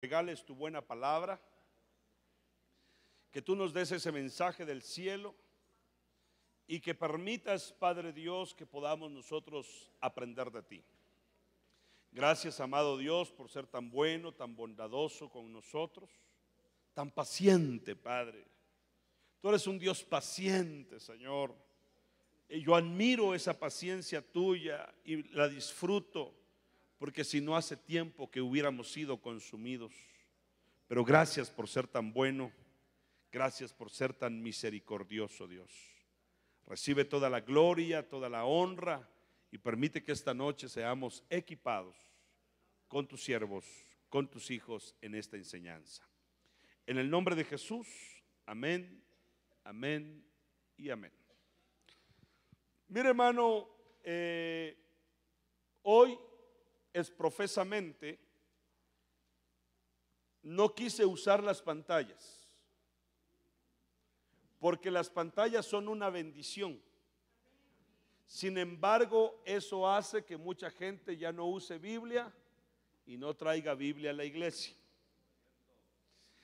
regales tu buena palabra, que tú nos des ese mensaje del cielo y que permitas, Padre Dios, que podamos nosotros aprender de ti. Gracias, amado Dios, por ser tan bueno, tan bondadoso con nosotros, tan paciente, Padre. Tú eres un Dios paciente, Señor. Y yo admiro esa paciencia tuya y la disfruto porque si no hace tiempo que hubiéramos sido consumidos. Pero gracias por ser tan bueno, gracias por ser tan misericordioso Dios. Recibe toda la gloria, toda la honra y permite que esta noche seamos equipados con tus siervos, con tus hijos en esta enseñanza. En el nombre de Jesús, amén, amén y amén. Mire hermano, eh, hoy es profesamente, no quise usar las pantallas, porque las pantallas son una bendición. Sin embargo, eso hace que mucha gente ya no use Biblia y no traiga Biblia a la iglesia.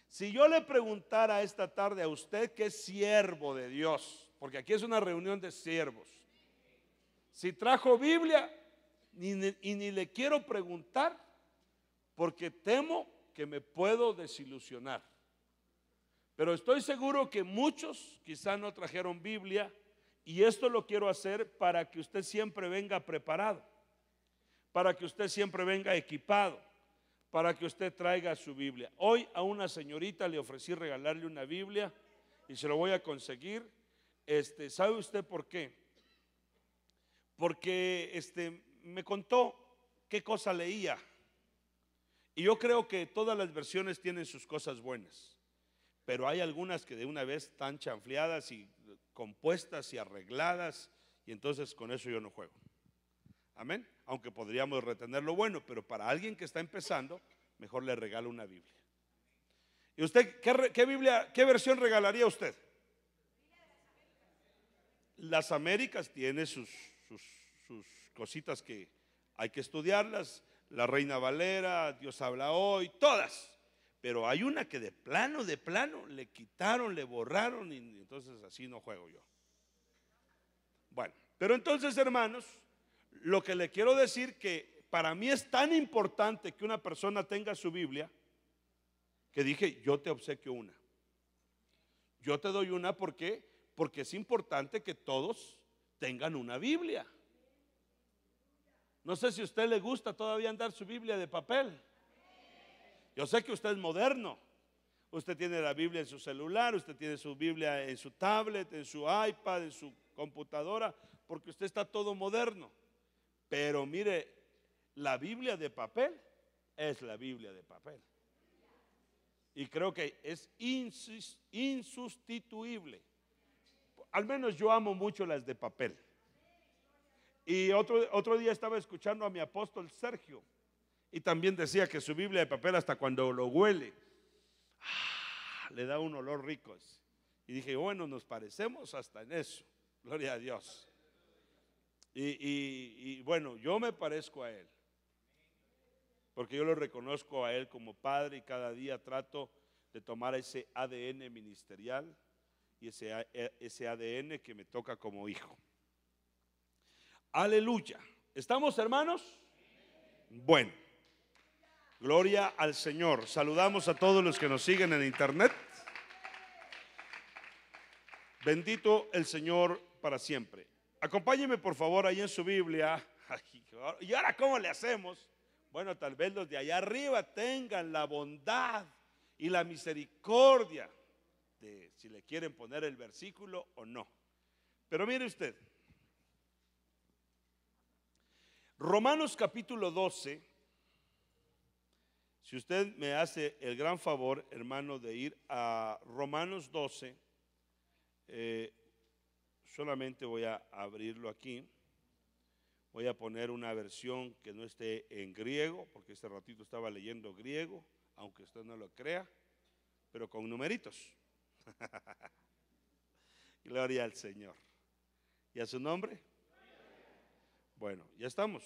Si yo le preguntara esta tarde a usted que es siervo de Dios, porque aquí es una reunión de siervos, si trajo Biblia, y ni le quiero preguntar porque temo que me puedo desilusionar. Pero estoy seguro que muchos quizá no trajeron Biblia y esto lo quiero hacer para que usted siempre venga preparado, para que usted siempre venga equipado, para que usted traiga su Biblia. Hoy a una señorita le ofrecí regalarle una Biblia y se lo voy a conseguir. Este, ¿sabe usted por qué? Porque este me contó qué cosa leía. Y yo creo que todas las versiones tienen sus cosas buenas, pero hay algunas que de una vez están chanfleadas y eh, compuestas y arregladas, y entonces con eso yo no juego. Amén. Aunque podríamos retener lo bueno, pero para alguien que está empezando, mejor le regalo una Biblia. ¿Y usted qué, Biblia, qué versión regalaría usted? Las Américas tiene sus, sus, sus cositas que hay que estudiarlas, la Reina Valera, Dios habla hoy, todas. Pero hay una que de plano, de plano, le quitaron, le borraron y entonces así no juego yo. Bueno, pero entonces hermanos, lo que le quiero decir que para mí es tan importante que una persona tenga su Biblia, que dije, yo te obsequio una. Yo te doy una, ¿por Porque es importante que todos tengan una Biblia. No sé si a usted le gusta todavía andar su Biblia de papel. Yo sé que usted es moderno. Usted tiene la Biblia en su celular, usted tiene su Biblia en su tablet, en su iPad, en su computadora, porque usted está todo moderno. Pero mire, la Biblia de papel es la Biblia de papel. Y creo que es insustituible. Al menos yo amo mucho las de papel. Y otro, otro día estaba escuchando a mi apóstol Sergio y también decía que su Biblia de papel hasta cuando lo huele, ah, le da un olor rico. Y dije, bueno, nos parecemos hasta en eso. Gloria a Dios. Y, y bueno, yo me parezco a él. Porque yo lo reconozco a él como padre y cada día trato de tomar ese ADN ministerial y ese, e, ese ADN que me toca como hijo. Aleluya. ¿Estamos hermanos? Bueno, gloria al Señor. Saludamos a todos los que nos siguen en internet. Bendito el Señor para siempre. Acompáñeme por favor ahí en su Biblia. ¿Y ahora cómo le hacemos? Bueno, tal vez los de allá arriba tengan la bondad y la misericordia de si le quieren poner el versículo o no. Pero mire usted, Romanos capítulo 12. Si usted me hace el gran favor, hermano, de ir a Romanos 12, eh, solamente voy a abrirlo aquí. Voy a poner una versión que no esté en griego, porque este ratito estaba leyendo griego, aunque usted no lo crea, pero con numeritos. Gloria al Señor. ¿Y a su nombre? Bueno, ya estamos.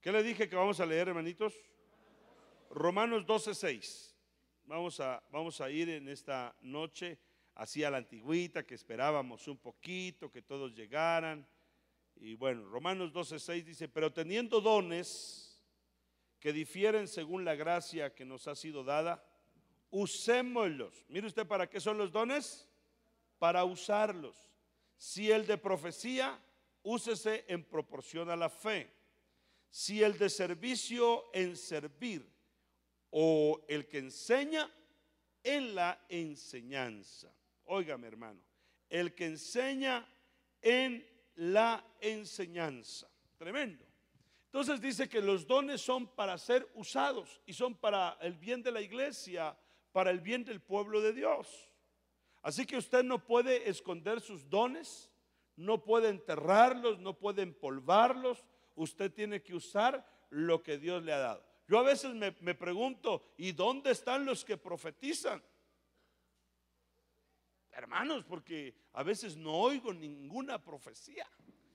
¿Qué le dije que vamos a leer, hermanitos? Romanos 12:6. Vamos a, vamos a ir en esta noche hacia la antigüita, que esperábamos un poquito, que todos llegaran. Y bueno, Romanos 12:6 dice, pero teniendo dones que difieren según la gracia que nos ha sido dada, usémoslos. Mire usted, ¿para qué son los dones? Para usarlos. Si el de profecía, úsese en proporción a la fe. Si el de servicio, en servir. O el que enseña, en la enseñanza. Óigame, hermano. El que enseña, en la enseñanza. Tremendo. Entonces dice que los dones son para ser usados y son para el bien de la iglesia, para el bien del pueblo de Dios. Así que usted no puede esconder sus dones, no puede enterrarlos, no puede empolvarlos. Usted tiene que usar lo que Dios le ha dado. Yo a veces me, pregunto, ¿y dónde están los que profetizan? Hermanos, porque a veces no oigo ninguna profecía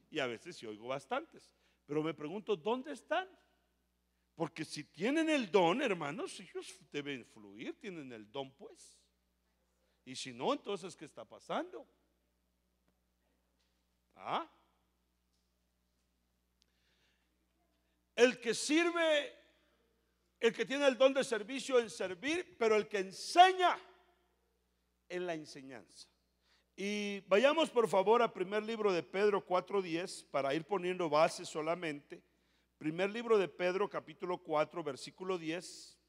y a veces sí oigo bastantes. Pero me pregunto, ¿dónde están? Porque si tienen el don, hermanos, ellos deben fluir, tienen el don pues. Y si no, entonces, ¿qué está pasando? ¿Ah? El que sirve, el que tiene el don de servicio en servir, pero el que enseña en la enseñanza. Y vayamos por favor al primer libro de Pedro 4.10 para ir poniendo base solamente. Primer libro de Pedro capítulo 4 versículo 10.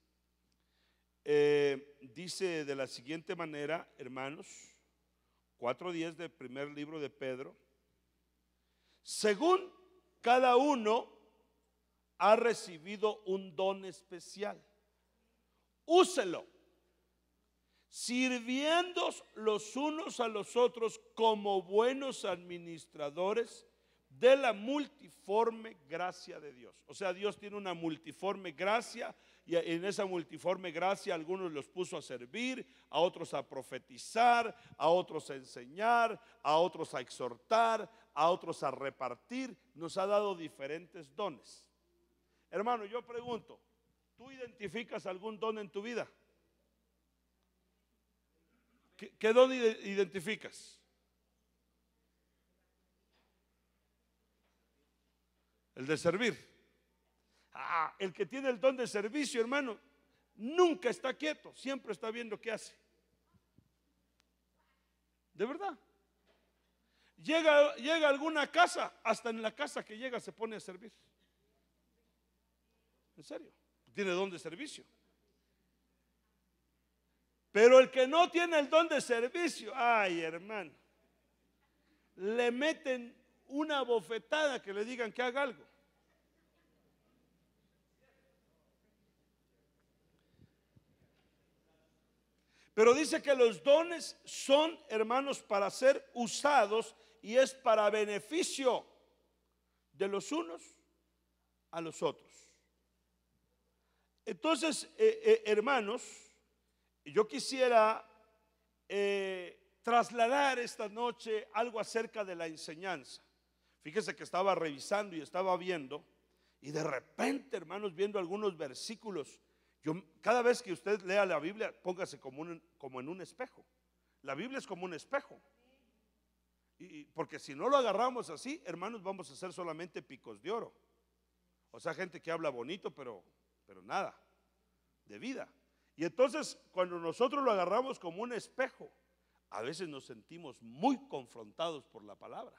Eh, dice de la siguiente manera, hermanos, 4.10 del primer libro de Pedro, según cada uno ha recibido un don especial, úselo, sirviendo los unos a los otros como buenos administradores de la multiforme gracia de Dios. O sea, Dios tiene una multiforme gracia y en esa multiforme gracia algunos los puso a servir, a otros a profetizar, a otros a enseñar, a otros a exhortar, a otros a repartir. Nos ha dado diferentes dones. Hermano, yo pregunto, ¿tú identificas algún don en tu vida? ¿Qué, don identificas? El de servir. Ah, el que tiene el don de servicio, hermano, nunca está quieto, siempre está viendo qué hace. De verdad. Llega, llega a alguna casa, hasta en la casa que llega se pone a servir. En serio, tiene don de servicio. Pero el que no tiene el don de servicio, ay hermano, le meten una bofetada que le digan que haga algo. Pero dice que los dones son, hermanos, para ser usados y es para beneficio de los unos a los otros. Entonces, eh, eh, hermanos, yo quisiera eh, trasladar esta noche algo acerca de la enseñanza. Fíjese que estaba revisando y estaba viendo, y de repente, hermanos, viendo algunos versículos cada vez que usted lea la Biblia, póngase como, como en un espejo. La Biblia es como un espejo. Y, porque si no lo agarramos así, hermanos, vamos a ser solamente picos de oro. O sea, gente que habla bonito, pero, pero nada de vida. Y entonces, cuando nosotros lo agarramos como un espejo, a veces nos sentimos muy confrontados por la palabra.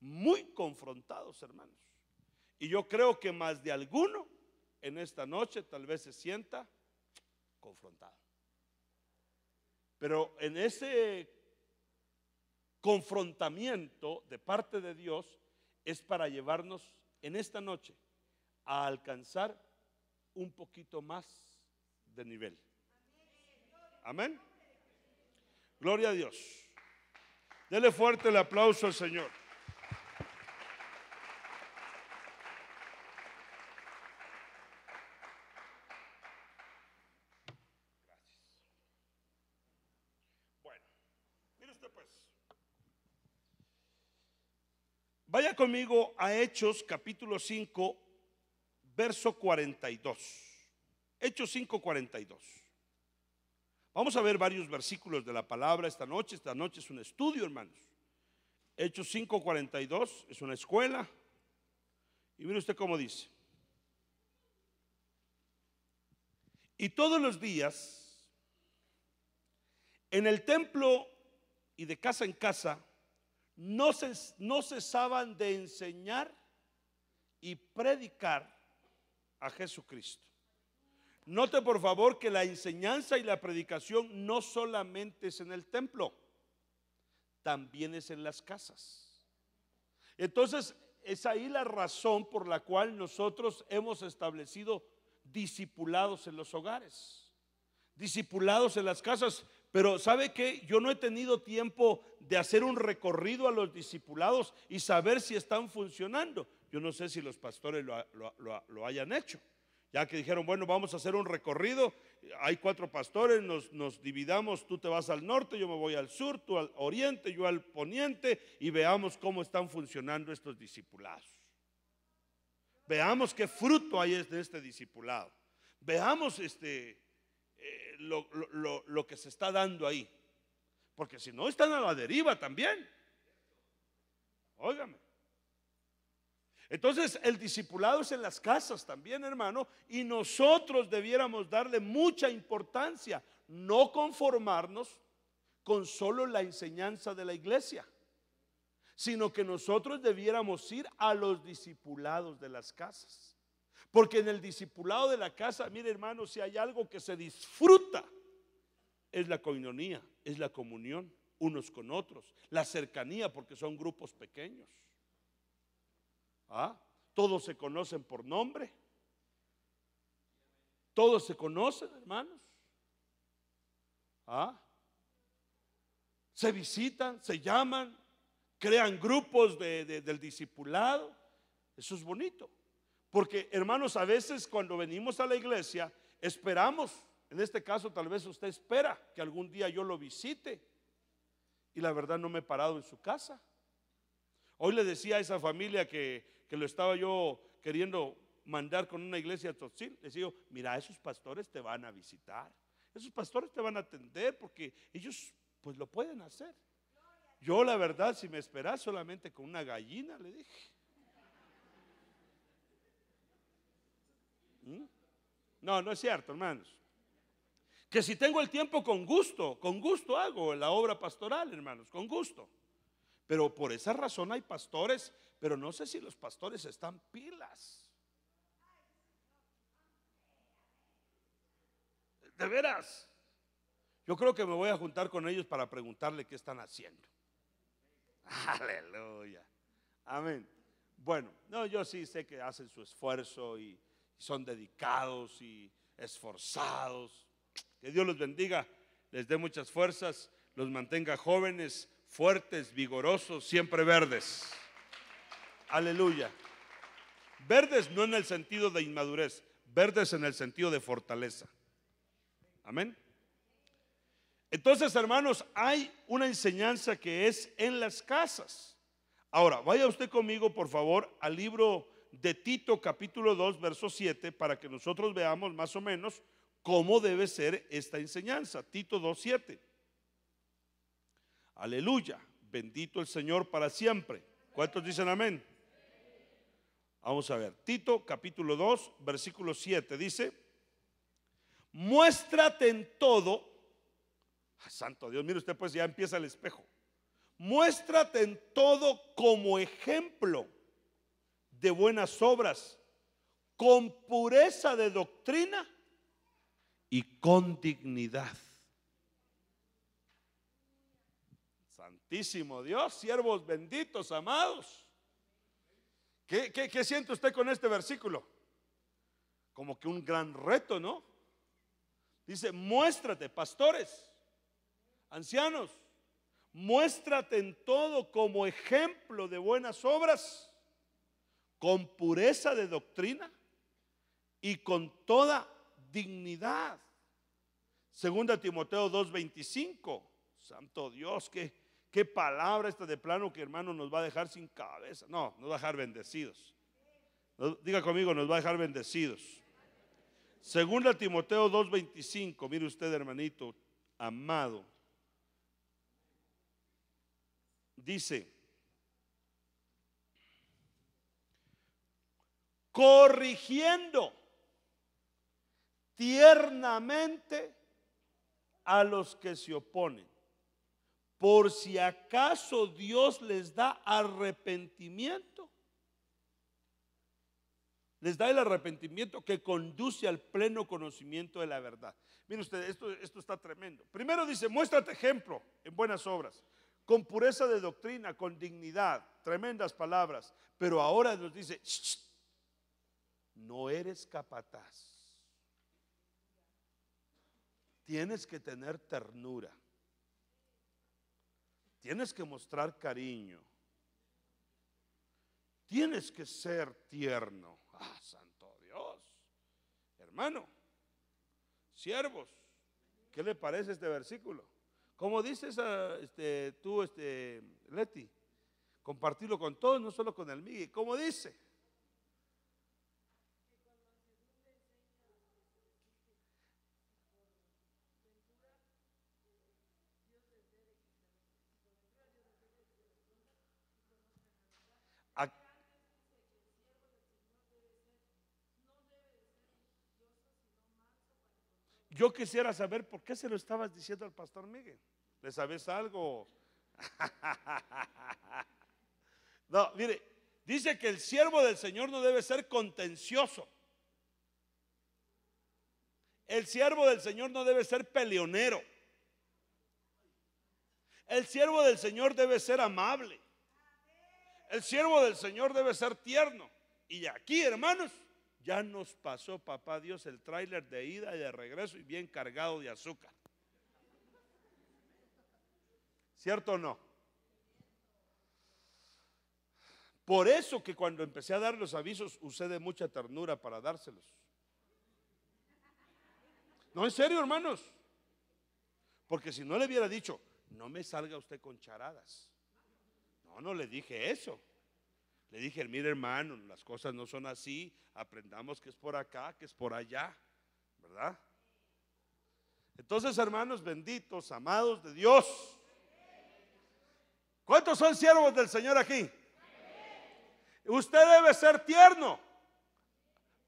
Muy confrontados, hermanos. Y yo creo que más de alguno en esta noche tal vez se sienta confrontado. Pero en ese confrontamiento de parte de Dios es para llevarnos en esta noche a alcanzar un poquito más de nivel. Amén. Gloria a Dios. Dele fuerte el aplauso al Señor. conmigo a Hechos capítulo 5, verso 42. Hechos 5, 42. Vamos a ver varios versículos de la palabra esta noche. Esta noche es un estudio, hermanos. Hechos 5, 42 es una escuela. Y mire usted cómo dice. Y todos los días, en el templo y de casa en casa, no, cesaban de enseñar y predicar a Jesucristo. Note por favor que la enseñanza y la predicación no solamente es en el templo, también es en las casas. Entonces, es ahí la razón por la cual nosotros hemos establecido discipulados en los hogares, discipulados en las casas pero ¿sabe que Yo no he tenido tiempo de hacer un recorrido a los discipulados y saber si están funcionando. Yo no sé si los pastores lo, hayan hecho. Ya que dijeron, bueno, vamos a hacer un recorrido, hay cuatro pastores, nos, nos, dividamos, tú te vas al norte, yo me voy al sur, tú al oriente, yo al poniente, y veamos cómo están funcionando estos discipulados. Veamos qué fruto hay de este discipulado. Veamos este, eh, lo, lo que se está dando ahí. Porque si no, están a la deriva también. Óigame. Entonces, el discipulado es en las casas también, hermano, y nosotros debiéramos darle mucha importancia, no conformarnos con solo la enseñanza de la iglesia, sino que nosotros debiéramos ir a los discipulados de las casas. Porque en el discipulado de la casa, mire hermano, si hay algo que se disfruta, es la coinonía, es la comunión unos con otros, la cercanía, porque son grupos pequeños. ¿Ah? Todos se conocen por nombre. Todos se conocen, hermanos. ¿Ah? Se visitan, se llaman, crean grupos del discipulado. Eso es bonito. Porque hermanos, a veces cuando venimos a la iglesia, esperamos, en este caso tal vez usted espera que algún día yo lo visite. Y la verdad no me he parado en su casa. Hoy le decía a esa familia que, lo estaba yo queriendo mandar con una iglesia a Tzotzil, les digo, mira, esos pastores te van a visitar, esos pastores te van a atender porque ellos pues lo pueden hacer. Yo la verdad, si me esperas solamente con una gallina, le dije, ¿Mm? No, no es cierto, hermanos. Que si tengo el tiempo con gusto, con gusto hago la obra pastoral, hermanos, con gusto. Pero por esa razón hay pastores, pero no sé si los pastores están pilas. De veras. Yo creo que me voy a juntar con ellos para preguntarle qué están haciendo. Aleluya. Amén. Bueno, no, yo sí sé que hacen su esfuerzo y son dedicados y esforzados. Que Dios los bendiga, les dé muchas fuerzas, los mantenga jóvenes, fuertes, vigorosos, siempre verdes. Aleluya. Verdes no en el sentido de inmadurez, verdes en el sentido de fortaleza. Amén. Entonces, hermanos, hay una enseñanza que es en las casas. Ahora, vaya usted conmigo, por favor, al libro de Tito capítulo 2, verso 7, para que nosotros veamos más o menos cómo debe ser esta enseñanza. Tito 2, 7. Aleluya, bendito el Señor para siempre. ¿Cuántos dicen amén? Vamos a ver, Tito capítulo 2, versículo 7 dice, muéstrate en todo, ah, santo Dios, mire usted pues ya empieza el espejo, muéstrate en todo como ejemplo de buenas obras, con pureza de doctrina y con dignidad. Santísimo Dios, siervos benditos, amados. ¿Qué, qué, siente usted con este versículo? Como que un gran reto, ¿no? Dice, muéstrate, pastores, ancianos, muéstrate en todo como ejemplo de buenas obras con pureza de doctrina y con toda dignidad. Segunda Timoteo 2:25. Santo Dios, qué, qué palabra esta de plano que hermano nos va a dejar sin cabeza. No, nos va a dejar bendecidos. diga conmigo, nos va a dejar bendecidos. Segunda Timoteo 2:25. Mire usted, hermanito amado. Dice, corrigiendo tiernamente a los que se oponen, por si acaso Dios les da arrepentimiento. Les da el arrepentimiento que conduce al pleno conocimiento de la verdad. Miren ustedes, esto, esto está tremendo. Primero dice, muéstrate ejemplo en buenas obras, con pureza de doctrina, con dignidad, tremendas palabras. Pero ahora nos dice, no eres capataz. Tienes que tener ternura. Tienes que mostrar cariño. Tienes que ser tierno. Ah, santo Dios. Hermano, siervos, ¿qué le parece este versículo? Como dices este, tú, este, Leti, compartirlo con todos, no solo con el Miguel. ¿Cómo dice? Yo quisiera saber por qué se lo estabas diciendo al pastor Miguel. ¿Le sabes algo? no, mire, dice que el siervo del Señor no debe ser contencioso. El siervo del Señor no debe ser peleonero. El siervo del Señor debe ser amable. El siervo del Señor debe ser tierno. Y aquí, hermanos, ya nos pasó, papá Dios, el tráiler de ida y de regreso y bien cargado de azúcar. ¿Cierto o no? Por eso que cuando empecé a dar los avisos usé de mucha ternura para dárselos. No, en serio, hermanos. Porque si no le hubiera dicho, no me salga usted con charadas. No, no le dije eso. Le dije, mire hermano, las cosas no son así, aprendamos que es por acá, que es por allá, ¿verdad? Entonces, hermanos benditos, amados de Dios, ¿cuántos son siervos del Señor aquí? Usted debe ser tierno,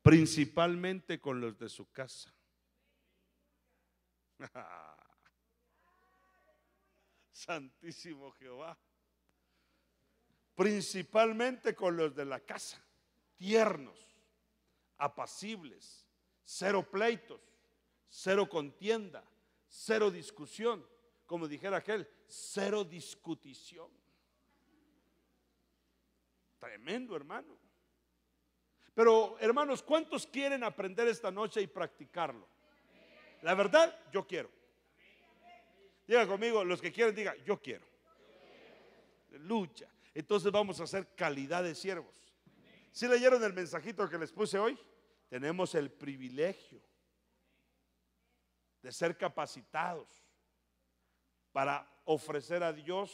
principalmente con los de su casa. Santísimo Jehová principalmente con los de la casa, tiernos, apacibles, cero pleitos, cero contienda, cero discusión, como dijera aquel, cero discutición. Tremendo, hermano. Pero, hermanos, ¿cuántos quieren aprender esta noche y practicarlo? La verdad, yo quiero. Diga conmigo, los que quieren, diga, yo quiero. Lucha entonces vamos a ser calidad de siervos. Si leyeron el mensajito que les puse hoy? Tenemos el privilegio de ser capacitados para ofrecer a Dios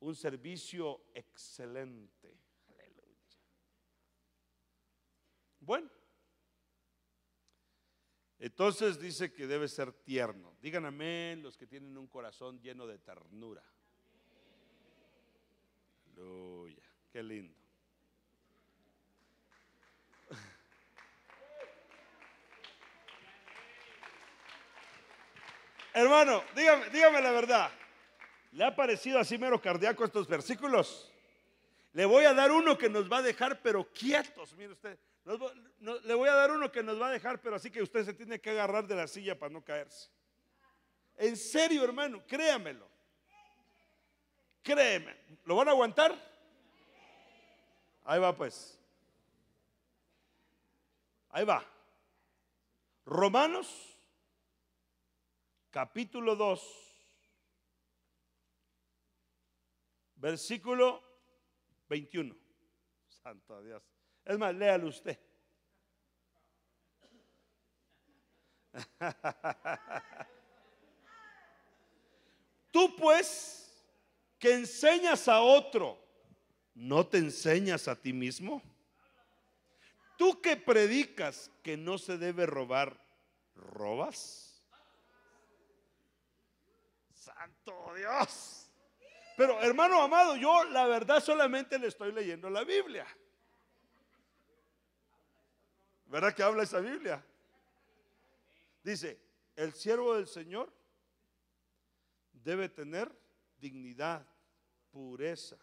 un servicio excelente. Aleluya. Bueno, entonces dice que debe ser tierno. amén los que tienen un corazón lleno de ternura. Aleluya. Qué lindo. Hermano, dígame, la verdad. ¿Le ha parecido así mero cardíaco estos versículos? Le voy a dar uno que nos va a dejar pero quietos, mire usted. le voy a dar uno que nos va a dejar pero así que usted se tiene que agarrar de la silla para no caerse. En serio, hermano, créamelo. Créeme, ¿lo van a aguantar? Ahí va pues. Ahí va. Romanos capítulo 2, versículo 21. Santo Dios. Es más, léalo usted. Tú pues que enseñas a otro, ¿no te enseñas a ti mismo? Tú que predicas que no se debe robar, ¿robas? Santo Dios. Pero hermano amado, yo la verdad solamente le estoy leyendo la Biblia. ¿Verdad que habla esa Biblia? Dice, el siervo del Señor debe tener dignidad, pureza.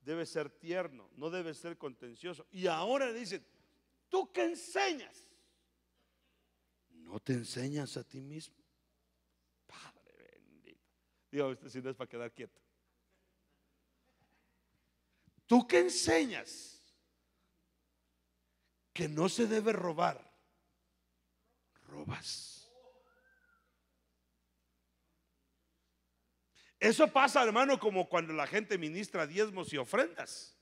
Debe ser tierno, no debe ser contencioso. Y ahora le dicen, ¿tú qué enseñas? ¿No te enseñas a ti mismo? Padre bendito. Digo, si no es para quedar quieto. ¿Tú qué enseñas? Que no se debe robar. Robas. Eso pasa, hermano, como cuando la gente ministra diezmos y ofrendas.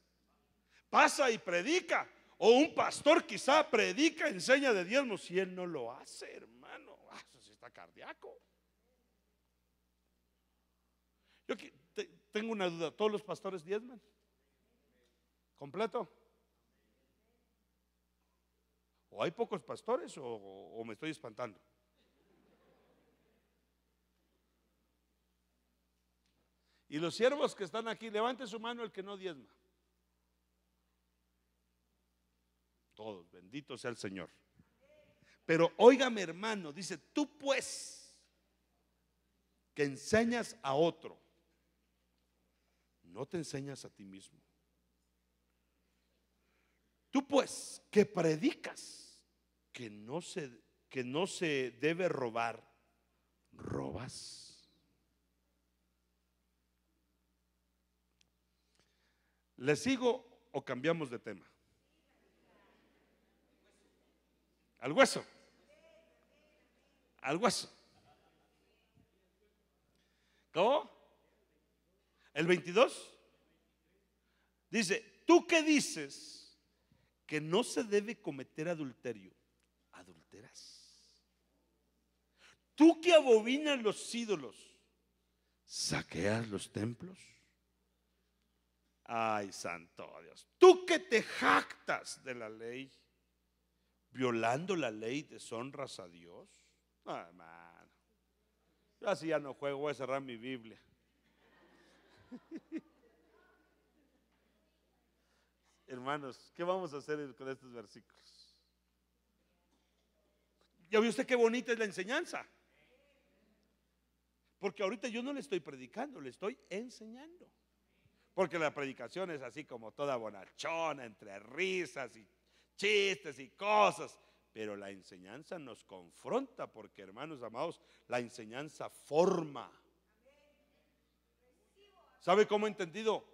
Pasa y predica. O un pastor quizá predica, enseña de diezmos y él no lo hace, hermano. Ah, eso sí está cardíaco. Yo tengo una duda. ¿Todos los pastores diezman? ¿Completo? ¿O hay pocos pastores o me estoy espantando? Y los siervos que están aquí, levante su mano el que no diezma. Todos, bendito sea el Señor. Pero óigame hermano, dice, tú pues que enseñas a otro, no te enseñas a ti mismo. Tú pues que predicas que no se, que no se debe robar, robas. ¿Le sigo o cambiamos de tema? Al hueso. Al hueso. ¿Cómo? ¿El 22? Dice, ¿tú qué dices? Que no se debe cometer adulterio. Adulteras. Tú que abominas los ídolos, saqueas los templos. Ay, santo Dios. Tú que te jactas de la ley, violando la ley, deshonras a Dios. hermano. Yo así ya no juego, voy a cerrar mi Biblia. Hermanos, ¿qué vamos a hacer con estos versículos? ¿Ya vi usted qué bonita es la enseñanza? Porque ahorita yo no le estoy predicando, le estoy enseñando. Porque la predicación es así como toda bonachona, entre risas y chistes y cosas. Pero la enseñanza nos confronta porque, hermanos amados, la enseñanza forma. ¿Sabe cómo he entendido?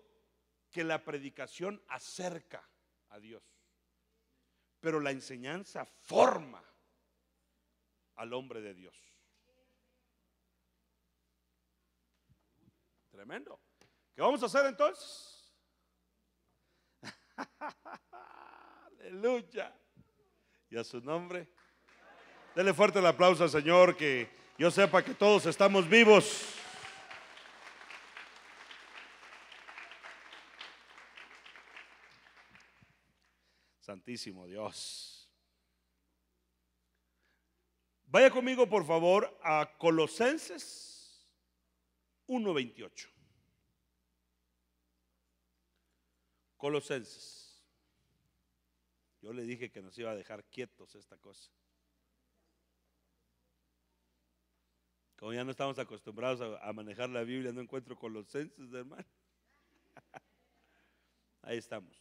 Que la predicación acerca a Dios. Pero la enseñanza forma al hombre de Dios. Tremendo. ¿Qué vamos a hacer entonces? Aleluya. Y a su nombre. Dele fuerte el aplauso al Señor, que yo sepa que todos estamos vivos. Santísimo Dios. Vaya conmigo, por favor, a Colosenses 1.28. Colosenses. Yo le dije que nos iba a dejar quietos esta cosa. Como ya no estamos acostumbrados a, manejar la Biblia, no encuentro Colosenses, hermano. Ahí estamos.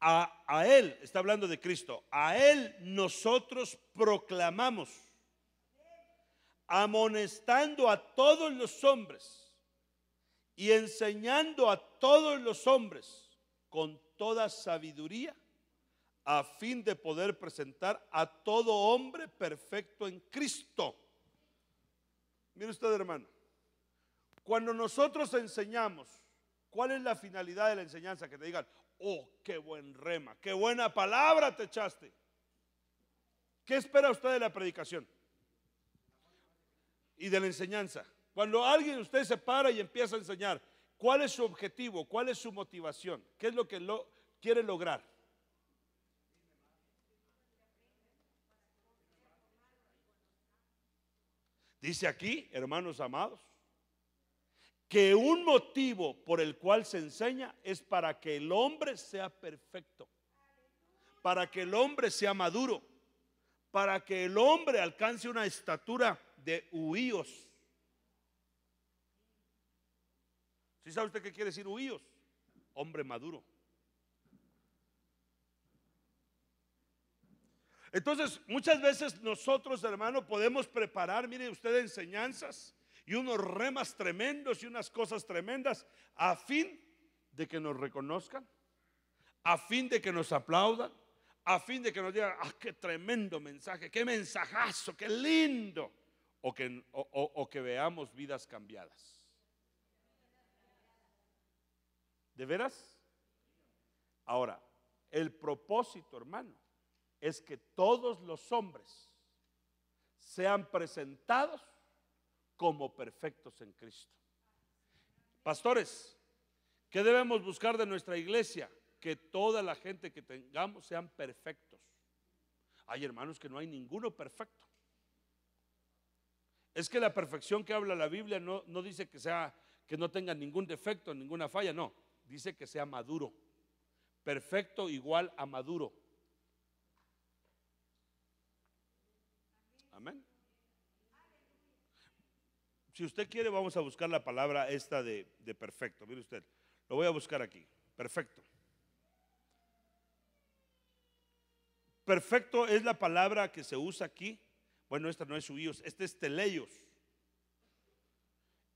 A, a, Él, está hablando de Cristo, a Él nosotros proclamamos amonestando a todos los hombres y enseñando a todos los hombres con toda sabiduría, a fin de poder presentar a todo hombre perfecto en Cristo. Mire usted, hermano, cuando nosotros enseñamos, ¿cuál es la finalidad de la enseñanza? Que te digan, oh, qué buen rema, qué buena palabra te echaste. ¿Qué espera usted de la predicación? y de la enseñanza. Cuando alguien, usted se para y empieza a enseñar, ¿cuál es su objetivo? ¿Cuál es su motivación? ¿Qué es lo que lo, quiere lograr? Dice aquí, hermanos amados, que un motivo por el cual se enseña es para que el hombre sea perfecto, para que el hombre sea maduro, para que el hombre alcance una estatura de huíos. ¿Sí sabe usted qué quiere decir huíos? Hombre maduro. Entonces, muchas veces nosotros, hermano, podemos preparar, mire usted, enseñanzas y unos remas tremendos y unas cosas tremendas a fin de que nos reconozcan, a fin de que nos aplaudan, a fin de que nos digan, ah, qué tremendo mensaje, qué mensajazo, qué lindo o que, o, que veamos vidas cambiadas. ¿De veras? Ahora, el propósito, hermano, es que todos los hombres sean presentados como perfectos en Cristo. Pastores, ¿qué debemos buscar de nuestra iglesia? Que toda la gente que tengamos sean perfectos. Hay hermanos que no hay ninguno perfecto. Es que la perfección que habla la Biblia no, no dice que sea que no tenga ningún defecto, ninguna falla, no. Dice que sea maduro. Perfecto igual a maduro. Amén. Si usted quiere, vamos a buscar la palabra esta de, de perfecto. Mire usted, lo voy a buscar aquí. Perfecto. Perfecto es la palabra que se usa aquí bueno, esta no es subidos este es teleios.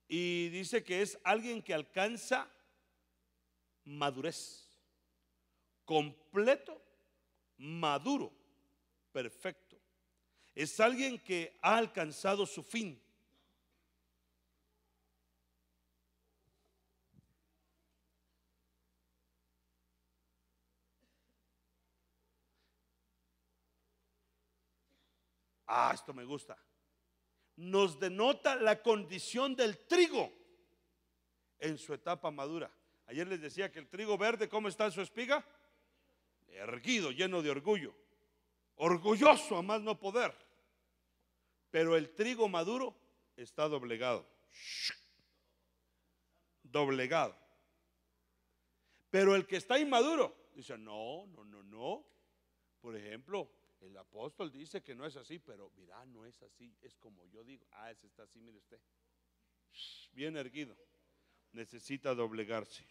Y dice que es alguien que alcanza madurez, completo, maduro, perfecto. Es alguien que ha alcanzado su fin. Ah, esto me gusta. Nos denota la condición del trigo en su etapa madura. Ayer les decía que el trigo verde, ¿cómo está en su espiga? Erguido, lleno de orgullo. Orgulloso a más no poder. Pero el trigo maduro está doblegado. Doblegado. Pero el que está inmaduro dice, no, no, no, no. Por ejemplo, el apóstol dice que no es así, pero mira, no es así, es como yo digo. Ah, ese está así, mire usted. bien erguido. Necesita doblegarse.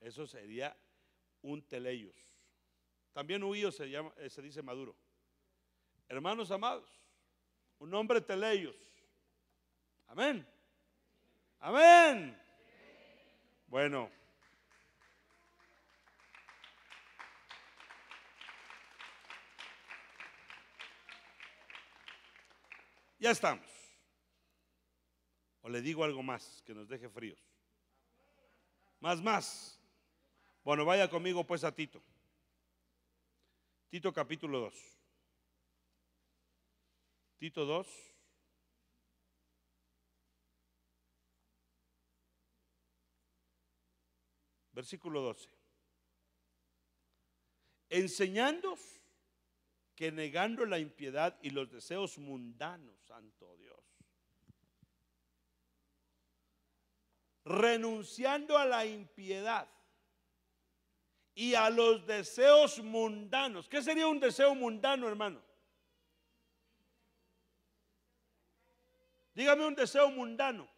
Eso sería un teleios. También huío se, llama, eh, se dice maduro. Hermanos amados, un hombre teleios. Amén. Amén. Bueno. ya estamos. O le digo algo más que nos deje fríos. Más, más. Bueno, vaya conmigo pues a Tito. Tito capítulo 2. Tito 2. Versículo 12. Enseñándos que negando la impiedad y los deseos mundanos, santo Dios, renunciando a la impiedad y a los deseos mundanos. ¿Qué sería un deseo mundano, hermano? Dígame un deseo mundano.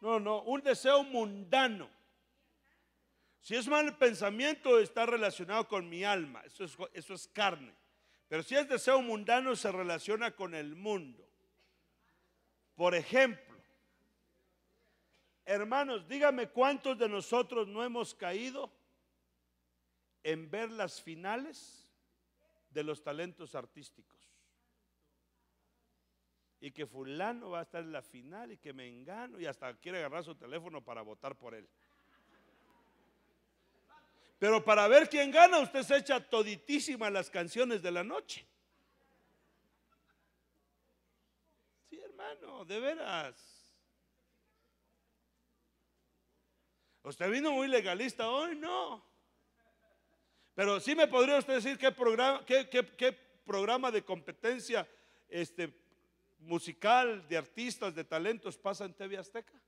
No, no, un deseo mundano si es mal pensamiento, está relacionado con mi alma, eso es, eso es carne. Pero si es deseo mundano, se relaciona con el mundo. Por ejemplo, hermanos, dígame cuántos de nosotros no hemos caído en ver las finales de los talentos artísticos. Y que fulano va a estar en la final y que me engano y hasta quiere agarrar su teléfono para votar por él. Pero para ver quién gana, usted se echa toditísima las canciones de la noche. Sí, hermano, de veras. Usted vino muy legalista hoy, no. Pero sí me podría usted decir qué programa, qué, programa de competencia este, musical, de artistas, de talentos pasa en TV Azteca.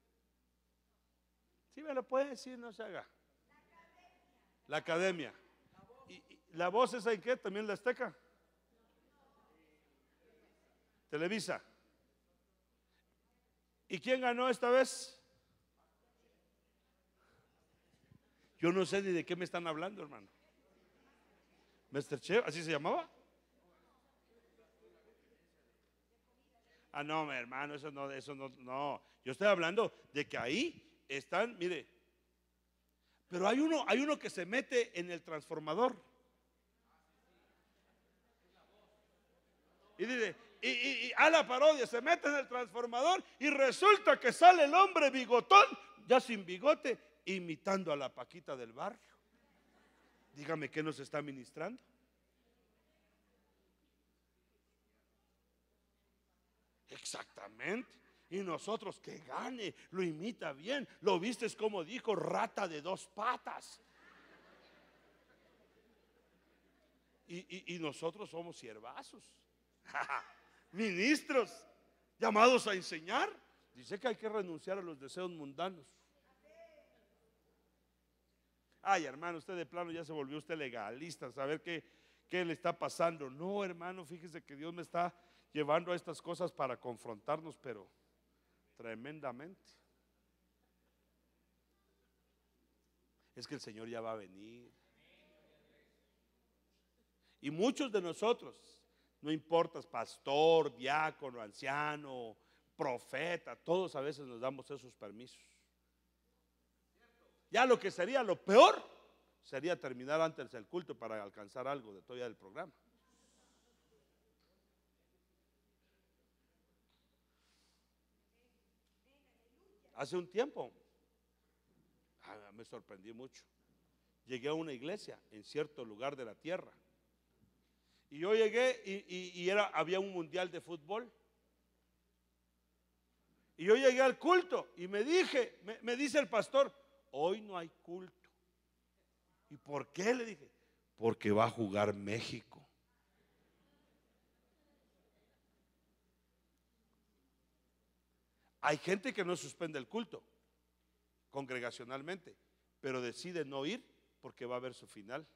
Sí me lo puede decir, no se haga. La academia. ¿Y, la voz esa en qué? También la Azteca. Televisa. ¿Y quién ganó esta vez? Yo no sé ni de qué me están hablando, hermano. Mr. Chef, ¿así se llamaba? Ah, no, hermano, eso no, eso no, no. Yo estoy hablando de que ahí están, mire, pero hay uno, hay uno que se mete en el transformador. Y dice, y, a la parodia, se mete en el transformador y resulta que sale el hombre bigotón, ya sin bigote, imitando a la Paquita del barrio. Dígame qué nos está ministrando. Exactamente y nosotros que gane, lo imita bien. Lo viste es como dijo, rata de dos patas. Y, nosotros somos siervazos, ministros, llamados a enseñar. Dice que hay que renunciar a los deseos mundanos. Ay, hermano, usted de plano ya se volvió usted legalista, saber qué, qué le está pasando. No, hermano, fíjese que Dios me está llevando a estas cosas para confrontarnos, pero tremendamente. Es que el Señor ya va a venir. Y muchos de nosotros, no importa, pastor, diácono, anciano, profeta, todos a veces nos damos esos permisos. Ya lo que sería lo peor sería terminar antes el culto para alcanzar algo de todavía del programa. hace un tiempo, ah, me sorprendí mucho. Llegué a una iglesia en cierto lugar de la tierra. Y yo llegué y, era, había un mundial de fútbol. Y yo llegué al culto y me dije, me dice el pastor, hoy no hay culto. ¿Y por qué? Le dije, porque va a jugar México. Hay gente que no suspende el culto congregacionalmente, pero decide no ir porque va a ver su final.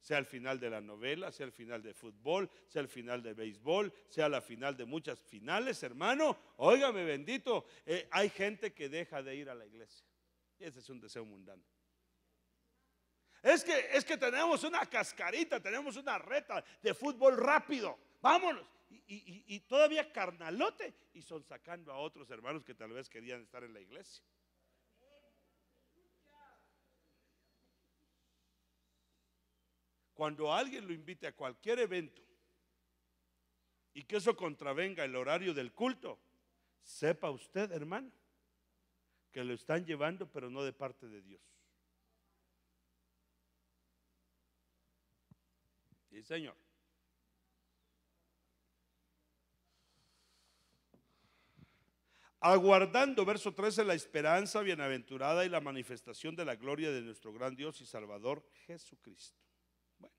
Sea el final de la novela, sea el final de fútbol, sea el final de béisbol, sea la final de muchas finales, hermano. Óigame, bendito. Eh, hay gente que deja de ir a la iglesia. Y ese es un deseo mundano. Es que, es que tenemos una cascarita, tenemos una reta de fútbol rápido. Vámonos y, todavía carnalote y son sacando a otros hermanos que tal vez querían estar en la iglesia. Cuando alguien lo invite a cualquier evento y que eso contravenga el horario del culto, sepa usted, hermano, que lo están llevando, pero no de parte de Dios. Sí, Señor. aguardando, verso 13, la esperanza bienaventurada y la manifestación de la gloria de nuestro gran Dios y Salvador Jesucristo. Bueno.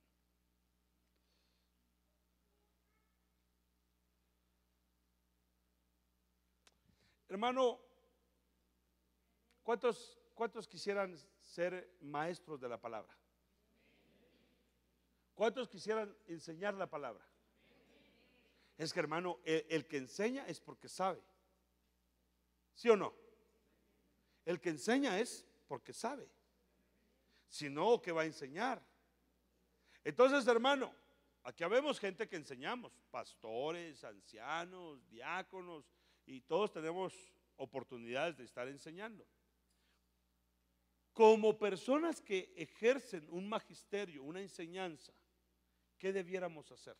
Hermano, ¿cuántos, ¿cuántos quisieran ser maestros de la palabra? ¿Cuántos quisieran enseñar la palabra? Es que hermano, el que enseña es porque sabe. ¿Sí o no? El que enseña es porque sabe. Si no, ¿qué va a enseñar? Entonces, hermano, aquí habemos gente que enseñamos, pastores, ancianos, diáconos, y todos tenemos oportunidades de estar enseñando. Como personas que ejercen un magisterio, una enseñanza, ¿qué debiéramos hacer?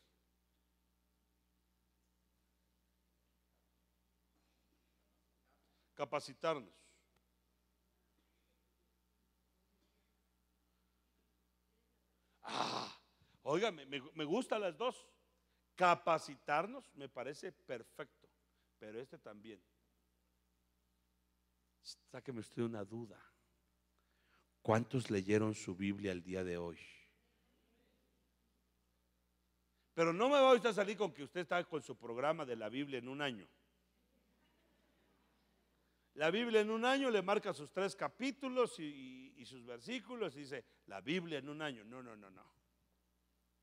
capacitarnos. Ah, oiga, me, me gustan las dos. Capacitarnos me parece perfecto, pero este también. Sáqueme usted una duda. ¿Cuántos leyeron su Biblia el día de hoy? Pero no me va a salir con que usted está con su programa de la Biblia en un año. La Biblia en un año le marca sus tres capítulos y, sus versículos y dice, la Biblia en un año. No, no, no, no.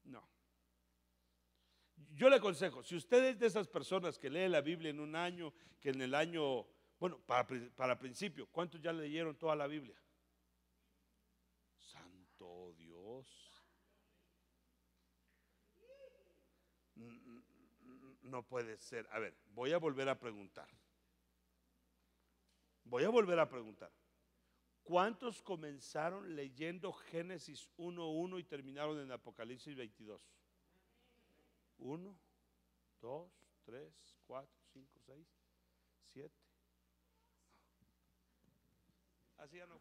No. Yo le aconsejo, si usted es de esas personas que lee la Biblia en un año, que en el año, bueno, para, para principio, ¿cuántos ya leyeron toda la Biblia? Santo Dios. Mm, mm, mm, no puede ser. A ver, voy a volver a preguntar. Voy a volver a preguntar. ¿Cuántos comenzaron leyendo Génesis 1.1 y terminaron en Apocalipsis 22? 1, 2, 3, 4, 5, 6, 7. Así ya no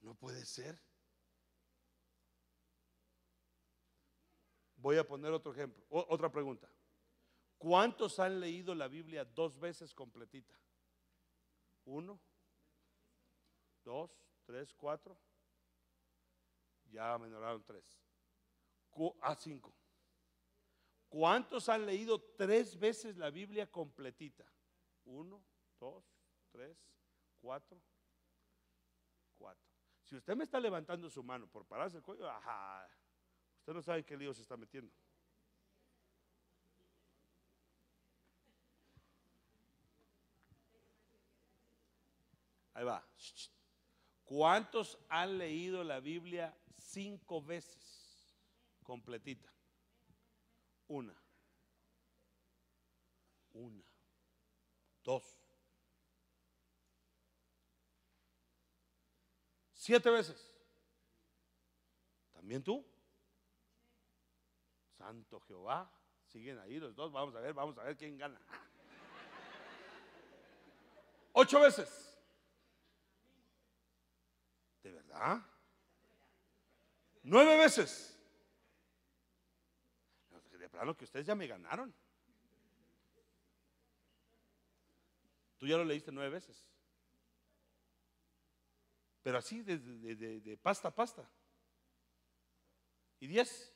No puede ser. Voy a poner otro ejemplo, otra pregunta. ¿Cuántos han leído la Biblia dos veces completita? Uno, dos, tres, cuatro. Ya menoraron tres. A ah, cinco. ¿Cuántos han leído tres veces la Biblia completita? Uno, dos, tres, cuatro. Cuatro. Si usted me está levantando su mano por pararse el cuello, ajá. Usted no sabe en qué lío se está metiendo. Ahí va. ¿Cuántos han leído la Biblia cinco veces completita? Una. Una. Dos. Siete veces. ¿También tú? Santo Jehová. Siguen ahí los dos. Vamos a ver, vamos a ver quién gana. Ocho veces. ¿De verdad? Nueve veces. De plano que ustedes ya me ganaron. Tú ya lo leíste nueve veces. Pero así, de, pasta a pasta. ¿Y diez?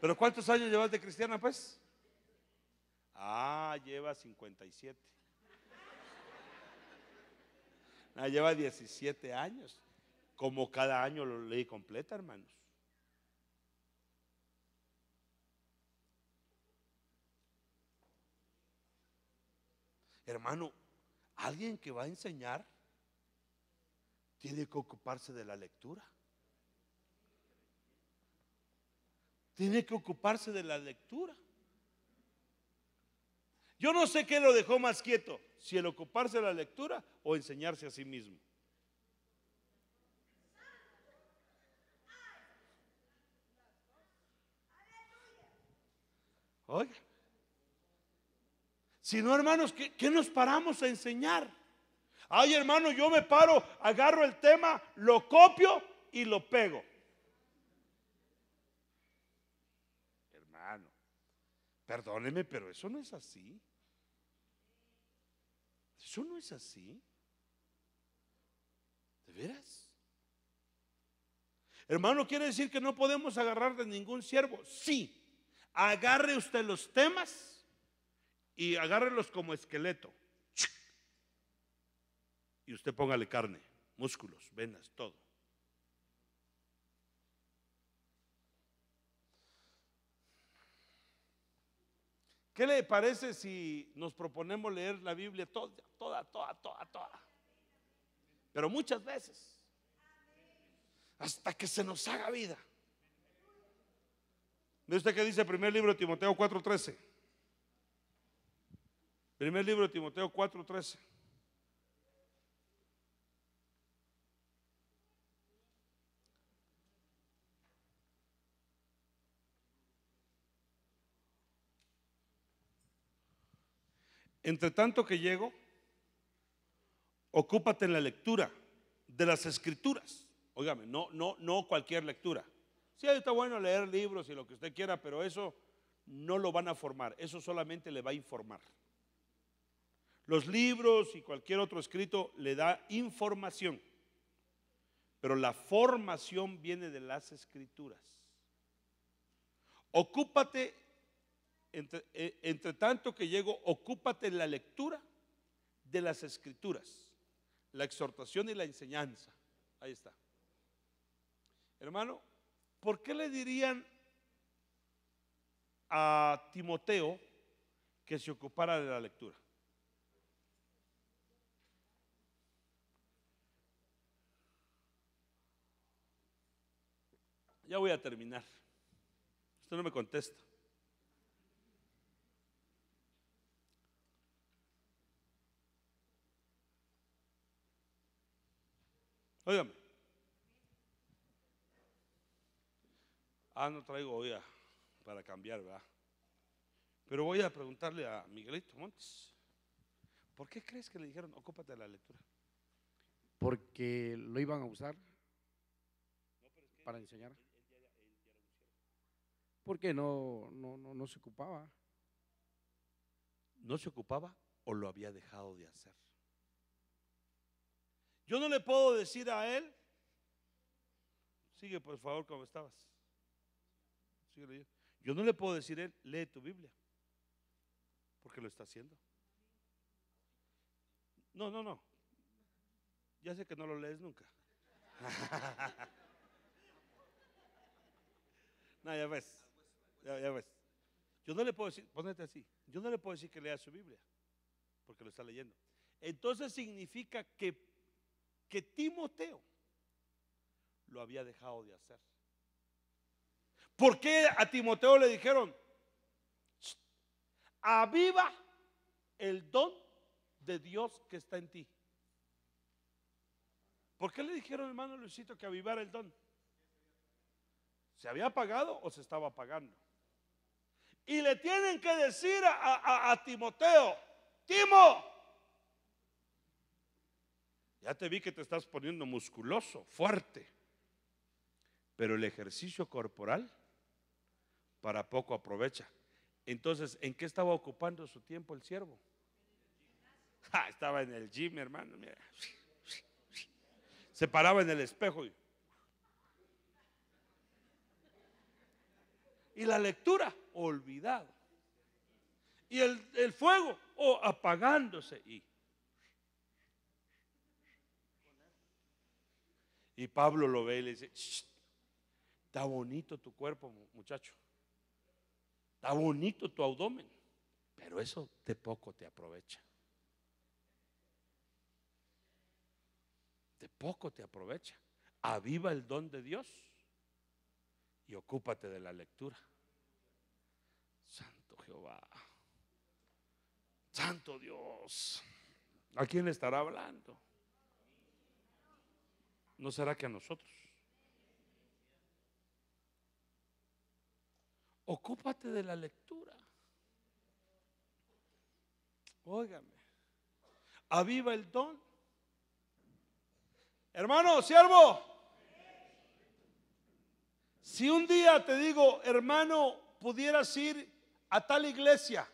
¿Pero cuántos años llevas de cristiana, pues? Ah, lleva 57. Ah, lleva 17 años. Como cada año lo leí completa, hermanos. Hermano, alguien que va a enseñar tiene que ocuparse de la lectura. Tiene que ocuparse de la lectura. Yo no sé qué lo dejó más quieto si el ocuparse de la lectura o enseñarse a sí mismo. Oiga, si no, hermanos, ¿qué, ¿qué, nos paramos a enseñar? Ay, hermano, yo me paro, agarro el tema, lo copio y lo pego. Hermano, perdóneme, pero eso no es así. Eso no es así. ¿De veras? Hermano, ¿quiere decir que no podemos agarrar de ningún siervo? Sí. Agarre usted los temas y agárrelos como esqueleto. Y usted póngale carne, músculos, venas, todo. ¿Qué le parece si nos proponemos leer la Biblia toda, toda, toda, toda, toda? Pero muchas veces. Hasta que se nos haga vida. ¿Ve usted qué dice el primer libro de Timoteo 4.13? Primer libro de Timoteo 4.13. Entre tanto que llego, ocúpate en la lectura de las escrituras. Óigame, no, no, no cualquier lectura. Sí, está bueno leer libros y lo que usted quiera, pero eso no lo van a formar, eso solamente le va a informar. Los libros y cualquier otro escrito le da información, pero la formación viene de las escrituras. Ocúpate eh, entre, tanto que llego, ocúpate en la lectura de las escrituras, la exhortación y la enseñanza. Ahí está. Hermano, ¿por qué le dirían a Timoteo que se ocupara de la lectura? Ya voy a terminar. Usted no me contesta. Óigame. Ah, no traigo olla para cambiar, ¿verdad? Pero voy a preguntarle a Miguelito Montes. ¿Por qué crees que le dijeron ocúpate de la lectura? Porque lo iban a usar para enseñar. ¿Por qué Porque no, no, no se ocupaba. ¿No se ocupaba o lo había dejado de hacer? Yo no le puedo decir a él, sigue por favor como estabas. Yo no le puedo decir a él, lee tu Biblia, porque lo está haciendo. No, no, no. Ya sé que no lo lees nunca. no, ya ves. Ya, ya ves. Yo no le puedo decir, ponete así, yo no le puedo decir que lea su Biblia, porque lo está leyendo. Entonces significa que que Timoteo lo había dejado de hacer. ¿Por qué a Timoteo le dijeron, aviva el don de Dios que está en ti? ¿Por qué le dijeron, hermano Luisito, que avivara el don? ¿Se había apagado o se estaba pagando? Y le tienen que decir a, a Timoteo, Timo, ya te vi que te estás poniendo musculoso, fuerte. Pero el ejercicio corporal para poco aprovecha. Entonces, ¿en qué estaba ocupando su tiempo el siervo? estaba en el gym, hermano. Mira. Se paraba en el espejo y, la lectura, olvidado. Y el, fuego, o oh, apagándose. Y Y Pablo lo ve y le dice, está bonito tu cuerpo, muchacho. Está bonito tu abdomen. Pero eso de poco te aprovecha. De poco te aprovecha. Aviva el don de Dios y ocúpate de la lectura. Santo Jehová. Santo Dios. ¿A quién estará hablando? ¿No será que a nosotros? Ocúpate de la lectura. Óigame. Aviva el don. Hermano, siervo. Si un día te digo, hermano, pudieras ir a tal iglesia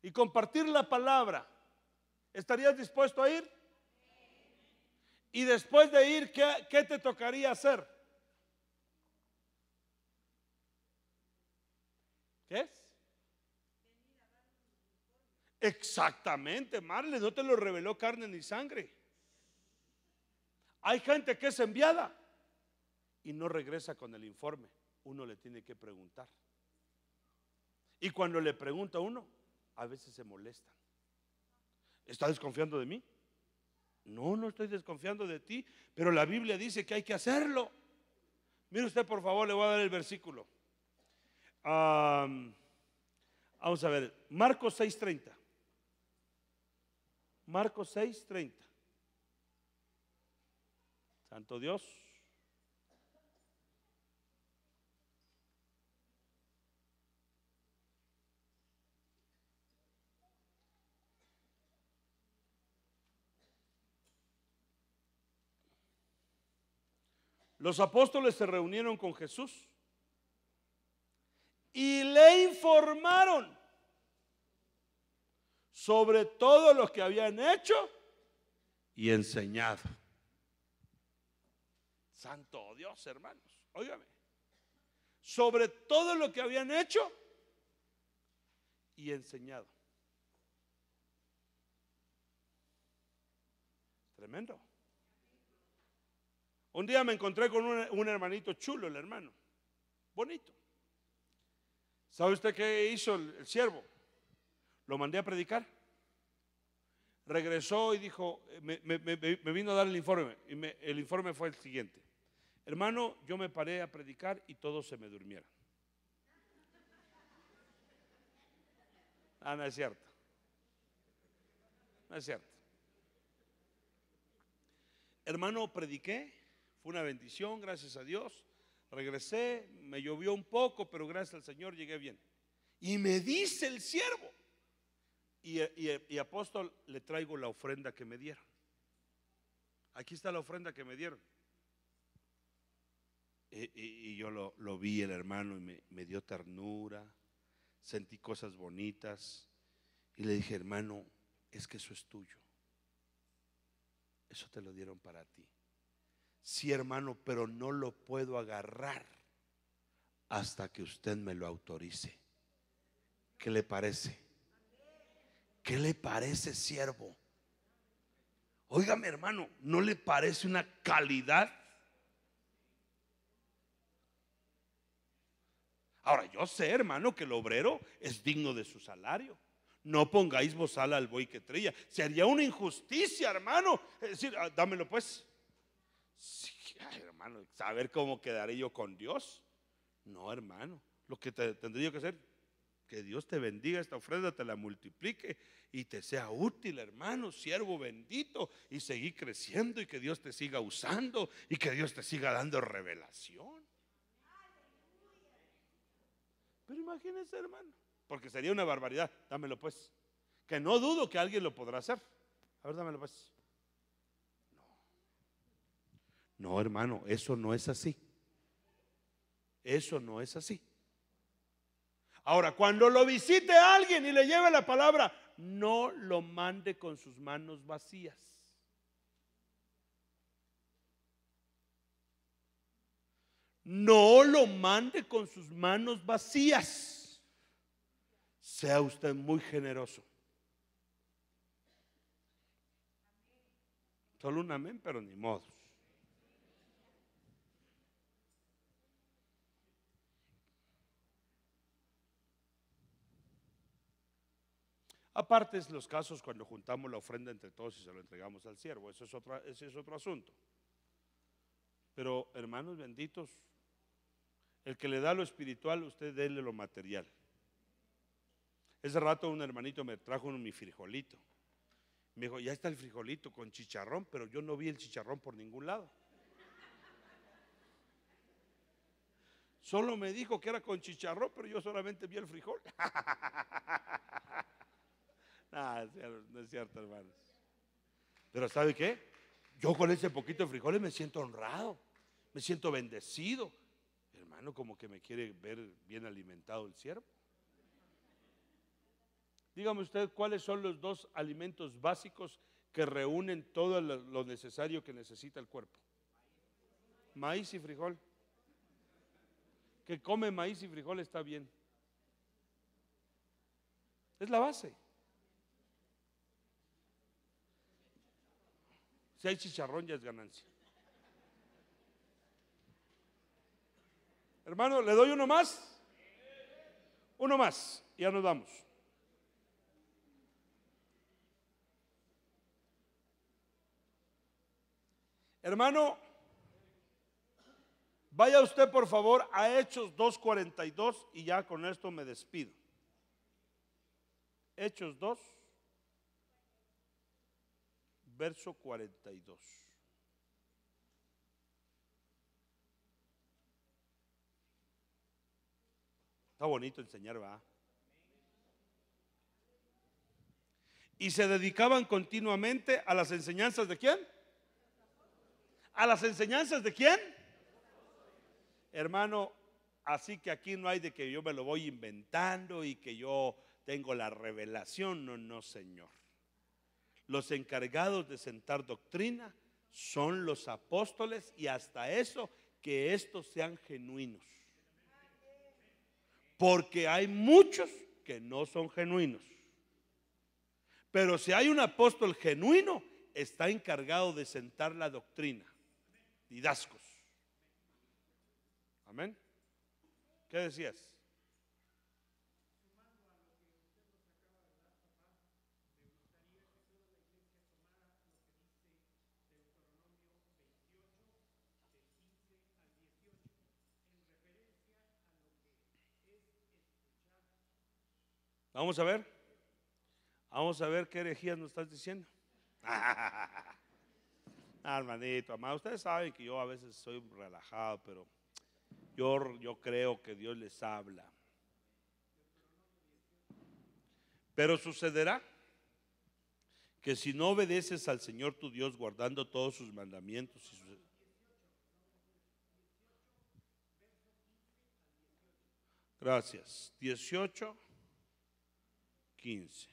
y compartir la palabra, ¿estarías dispuesto a ir? Y después de ir, ¿qué, te tocaría hacer? ¿Qué es? Exactamente, Marle, no te lo reveló carne ni sangre. Hay gente que es enviada y no regresa con el informe. Uno le tiene que preguntar. Y cuando le pregunta a uno, a veces se molestan. ¿Está desconfiando de mí? No, no estoy desconfiando de ti, pero la Biblia dice que hay que hacerlo. Mire usted, por favor, le voy a dar el versículo. vamos a ver, Marcos 6:30. Marcos 6:30. Santo Dios. Los apóstoles se reunieron con Jesús y le informaron sobre todo lo que habían hecho y enseñado. Santo Dios, hermanos, óigame. Sobre todo lo que habían hecho y enseñado. Tremendo. Un día me encontré con un, hermanito chulo, el hermano, bonito. ¿Sabe usted qué hizo el, siervo? Lo mandé a predicar. Regresó y dijo, eh, me, me vino a dar el informe. Y el informe fue el siguiente. Hermano, yo me paré a predicar y todos se me durmieron. Ah, no es cierto. No es cierto. Hermano, prediqué una bendición, gracias a Dios. Regresé, me llovió un poco, pero gracias al Señor llegué bien. Y me dice el siervo, y, apóstol, le traigo la ofrenda que me dieron. Aquí está la ofrenda que me dieron. Y, yo lo, vi, el hermano, y me, me, dio ternura, sentí cosas bonitas. Y le dije, hermano, es que eso es tuyo. Eso te lo dieron para ti. Sí, hermano, pero no lo puedo agarrar hasta que usted me lo autorice. ¿Qué le parece? ¿Qué le parece, siervo? Óigame, hermano, ¿no le parece una calidad? Ahora, yo sé, hermano, que el obrero es digno de su salario. No pongáis bozal al buey que trilla. Sería una injusticia, hermano. Es decir, ah, dámelo pues. Sí, hermano, saber cómo quedaré yo con Dios. No, hermano, lo que te, tendría que hacer, que Dios te bendiga esta ofrenda, te la multiplique y te sea útil, hermano, siervo bendito, y seguir creciendo y que Dios te siga usando y que Dios te siga dando revelación. Pero imagínese hermano, porque sería una barbaridad, dámelo pues, que no dudo que alguien lo podrá hacer. A ver, dámelo pues. No, hermano, eso no es así. Eso no es así. Ahora, cuando lo visite a alguien y le lleve la palabra, no lo mande con sus manos vacías. No lo mande con sus manos vacías. Sea usted muy generoso. Solo un amén, pero ni modo. Aparte es los casos cuando juntamos la ofrenda entre todos y se lo entregamos al siervo. Eso es otro, ese es otro asunto. Pero hermanos benditos, el que le da lo espiritual, usted déle lo material. Ese rato un hermanito me trajo mi frijolito. Me dijo, ya está el frijolito con chicharrón, pero yo no vi el chicharrón por ningún lado. Solo me dijo que era con chicharrón, pero yo solamente vi el frijol. Ah, no, es cierto, hermanos. Pero ¿sabe qué? Yo con ese poquito de frijoles me siento honrado, me siento bendecido. Hermano, como que me quiere ver bien alimentado el siervo. Dígame usted cuáles son los dos alimentos básicos que reúnen todo lo necesario que necesita el cuerpo. Maíz y frijol. Que come maíz y frijol está bien. Es la base. Si hay chicharrón ya es ganancia. Hermano, ¿le doy uno más? Uno más, ya nos vamos. Hermano, vaya usted por favor a Hechos 2.42 y ya con esto me despido. Hechos 2 verso 42. Está bonito enseñar, va. Y se dedicaban continuamente a las enseñanzas de quién? ¿A las enseñanzas de quién? Hermano, así que aquí no hay de que yo me lo voy inventando y que yo tengo la revelación, no, no, Señor. Los encargados de sentar doctrina son los apóstoles y hasta eso que estos sean genuinos. Porque hay muchos que no son genuinos. Pero si hay un apóstol genuino, está encargado de sentar la doctrina. Didascos. Amén. ¿Qué decías? Vamos a ver. Vamos a ver qué herejías nos estás diciendo. Ah, hermanito, amado, ustedes saben que yo a veces soy relajado, pero yo, yo creo que Dios les habla. Pero sucederá que si no obedeces al Señor tu Dios guardando todos sus mandamientos y sus... Gracias. 18 15.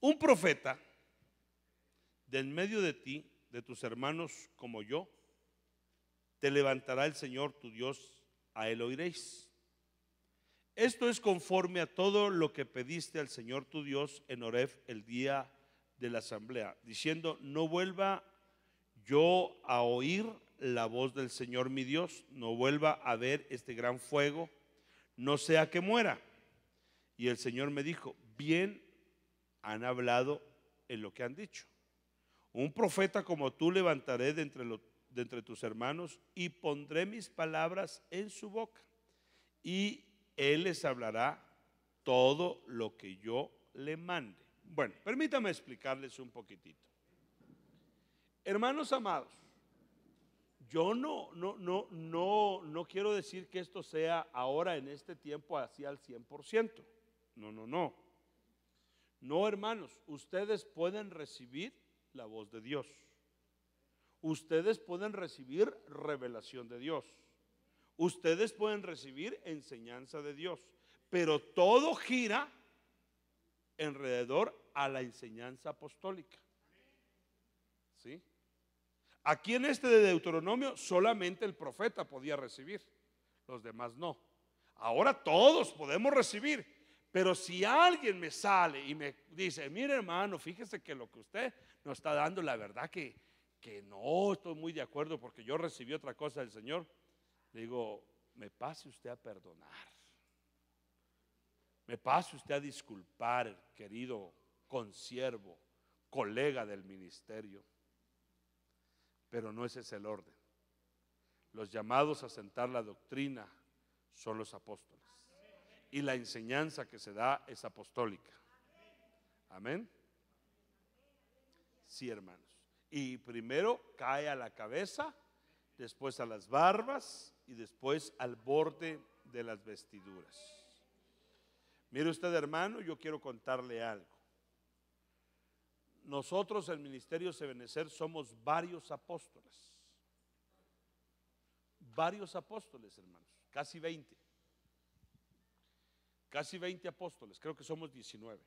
Un profeta del medio de ti, de tus hermanos como yo, te levantará el Señor tu Dios, a él oiréis. Esto es conforme a todo lo que pediste al Señor tu Dios en Oref el día de la asamblea, diciendo, no vuelva yo a oír la voz del Señor mi Dios, no vuelva a ver este gran fuego, no sea que muera. Y el Señor me dijo, bien han hablado en lo que han dicho. Un profeta como tú levantaré de entre, de entre tus hermanos y pondré mis palabras en su boca. Y él les hablará todo lo que yo le mande. Bueno, permítame explicarles un poquitito. Hermanos amados, yo no, no, no, no, no quiero decir que esto sea ahora en este tiempo así al 100%. No, no, no. No, hermanos, ustedes pueden recibir la voz de Dios. Ustedes pueden recibir revelación de Dios. Ustedes pueden recibir enseñanza de Dios. Pero todo gira alrededor a la enseñanza apostólica. ¿Sí? Aquí en este de Deuteronomio solamente el profeta podía recibir, los demás no. Ahora todos podemos recibir, pero si alguien me sale y me dice, mire hermano, fíjese que lo que usted nos está dando, la verdad que, no estoy muy de acuerdo porque yo recibí otra cosa del Señor, le digo, me pase usted a perdonar. Me pase usted a disculpar, querido consiervo, colega del ministerio. Pero no ese es el orden. Los llamados a sentar la doctrina son los apóstoles y la enseñanza que se da es apostólica. Amén. Sí, hermanos. Y primero cae a la cabeza, después a las barbas y después al borde de las vestiduras. Mire usted, hermano, yo quiero contarle algo. Nosotros, el Ministerio Sebenecer, somos varios apóstoles. Varios apóstoles, hermanos, casi 20 casi 20 apóstoles, creo que somos 19.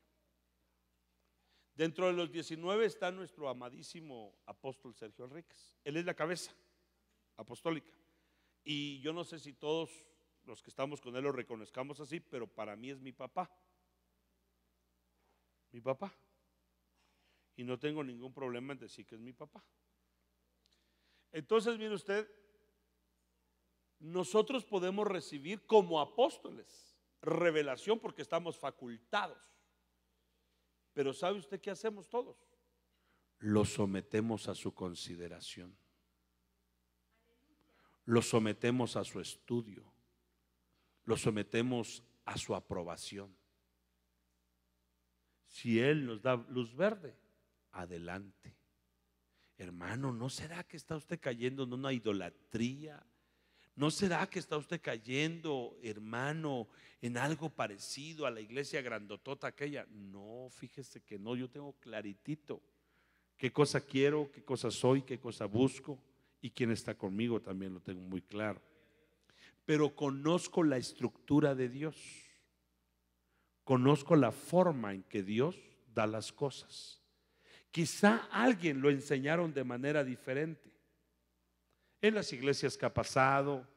Dentro de los 19 está nuestro amadísimo apóstol Sergio Enríquez. Él es la cabeza apostólica. Y yo no sé si todos los que estamos con él lo reconozcamos así, pero para mí es mi papá. Mi papá. Y no tengo ningún problema en decir que es mi papá. Entonces, mire usted, nosotros podemos recibir como apóstoles revelación porque estamos facultados. Pero ¿sabe usted qué hacemos todos? Lo sometemos a su consideración. Lo sometemos a su estudio. Lo sometemos a su aprobación. Si Él nos da luz verde, adelante. Hermano, ¿no será que está usted cayendo en una idolatría? ¿No será que está usted cayendo, hermano, en algo parecido a la iglesia grandotota aquella? No, fíjese que no, yo tengo claritito qué cosa quiero, qué cosa soy, qué cosa busco y quién está conmigo también lo tengo muy claro. Pero conozco la estructura de Dios, conozco la forma en que Dios da las cosas. Quizá alguien lo enseñaron de manera diferente en las iglesias que ha pasado,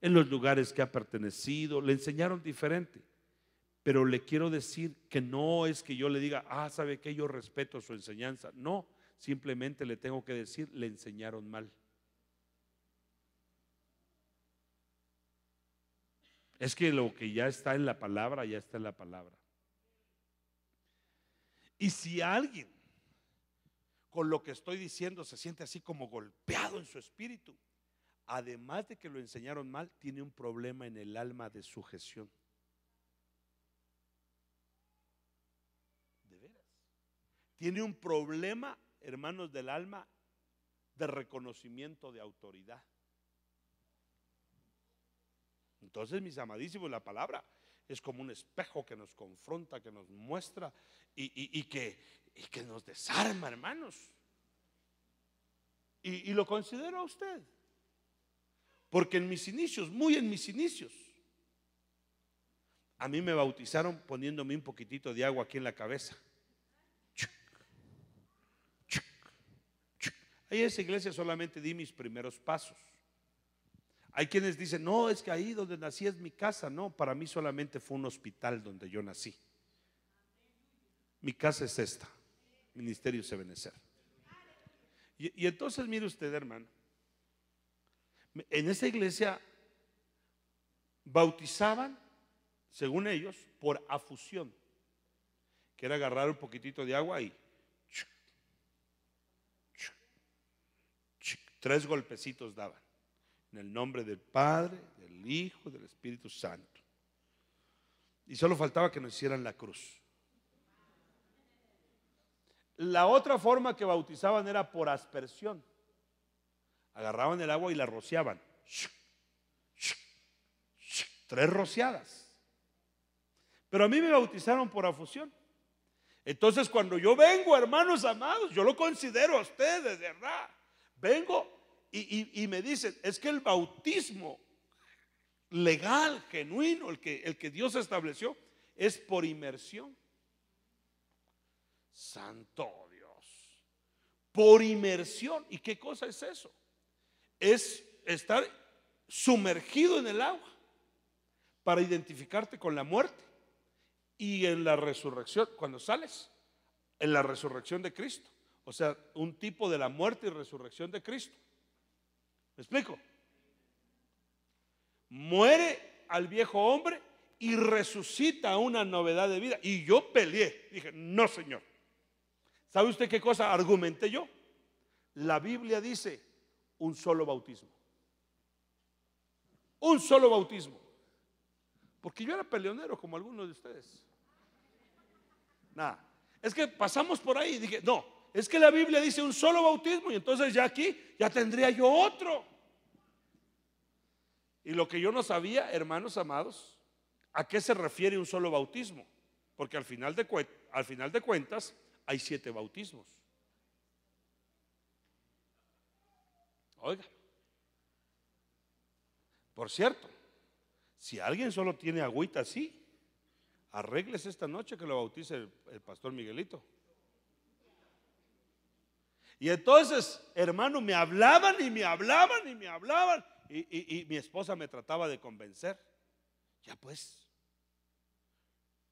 en los lugares que ha pertenecido, le enseñaron diferente. Pero le quiero decir que no es que yo le diga, ah, sabe que yo respeto su enseñanza. No, simplemente le tengo que decir, le enseñaron mal. Es que lo que ya está en la palabra, ya está en la palabra. Y si alguien con lo que estoy diciendo se siente así como golpeado en su espíritu. Además de que lo enseñaron mal, tiene un problema en el alma de sujeción. De veras. Tiene un problema, hermanos del alma, de reconocimiento de autoridad. Entonces, mis amadísimos, la palabra es como un espejo que nos confronta, que nos muestra y, que, y que nos desarma, hermanos. Y, lo considero a usted. Porque en mis inicios, muy en mis inicios, a mí me bautizaron poniéndome un poquitito de agua aquí en la cabeza. Ahí en esa iglesia solamente di mis primeros pasos. Hay quienes dicen, no, es que ahí donde nací es mi casa. No, para mí solamente fue un hospital donde yo nací. Mi casa es esta. Ministerio se Y, y entonces, mire usted, hermano, en esa iglesia bautizaban, según ellos, por afusión, que era agarrar un poquitito de agua y tres golpecitos daban, en el nombre del Padre, del Hijo, del Espíritu Santo. Y solo faltaba que nos hicieran la cruz. La otra forma que bautizaban era por aspersión. Agarraban el agua y la rociaban. Tres rociadas. Pero a mí me bautizaron por afusión. Entonces cuando yo vengo, hermanos amados, yo lo considero a ustedes, de verdad. Vengo y, me dicen, es que el bautismo legal, genuino, el que, el que Dios estableció, es por inmersión. Santo Dios. Por inmersión. ¿Y qué cosa es eso? Es estar sumergido en el agua para identificarte con la muerte y en la resurrección, cuando sales, en la resurrección de Cristo. O sea, un tipo de la muerte y resurrección de Cristo. ¿Me explico? Muere al viejo hombre y resucita una novedad de vida. Y yo peleé, dije, no, Señor. ¿Sabe usted qué cosa argumenté yo? La Biblia dice un solo bautismo. Un solo bautismo. Porque yo era peleonero como algunos de ustedes. Nada. Es que pasamos por ahí y dije, no, es que la Biblia dice un solo bautismo y entonces ya aquí ya tendría yo otro. Y lo que yo no sabía, hermanos amados, ¿a qué se refiere un solo bautismo? Porque al final de, al final de cuentas, hay siete bautismos. Oiga, por cierto, si alguien solo tiene agüita así, arregles esta noche que lo bautice el, pastor Miguelito. Y entonces, hermano, me hablaban y me hablaban y me hablaban. Y, mi esposa me trataba de convencer. Ya pues,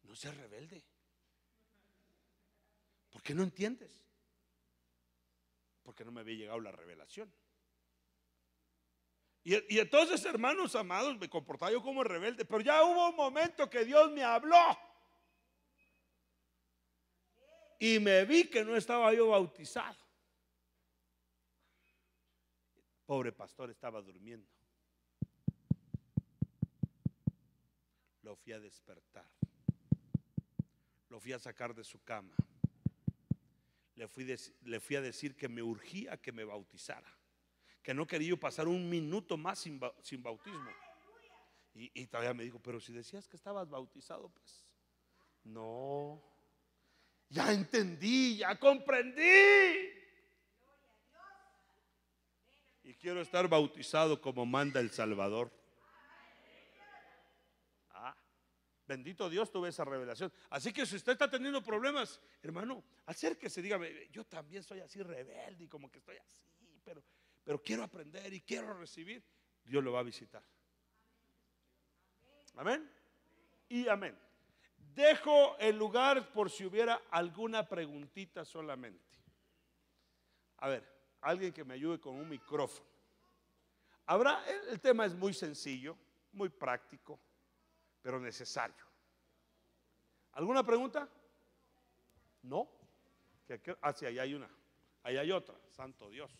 no se rebelde. ¿Por qué no entiendes? Porque no me había llegado la revelación. Y, entonces, hermanos amados, me comportaba yo como rebelde, pero ya hubo un momento que Dios me habló. Y me vi que no estaba yo bautizado. Pobre pastor estaba durmiendo. Lo fui a despertar. Lo fui a sacar de su cama le fui, le fui a decir que me urgía que me bautizara, que no quería yo pasar un minuto más sin, bautismo. Y, y, todavía me dijo, pero si decías que estabas bautizado, pues no, ya entendí, ya comprendí. Y quiero estar bautizado como manda el Salvador. Bendito Dios, tuve esa revelación. Así que si usted está teniendo problemas, hermano, acérquese, dígame, yo también soy así rebelde y como que estoy así, pero, pero quiero aprender y quiero recibir. Dios lo va a visitar. Amén. Y amén. Dejo el lugar por si hubiera alguna preguntita solamente. A ver, alguien que me ayude con un micrófono. Habrá, el tema es muy sencillo, muy práctico pero necesario. ¿Alguna pregunta? No. Hacia ah, sí, allá hay una. Ahí hay otra. Santo Dios.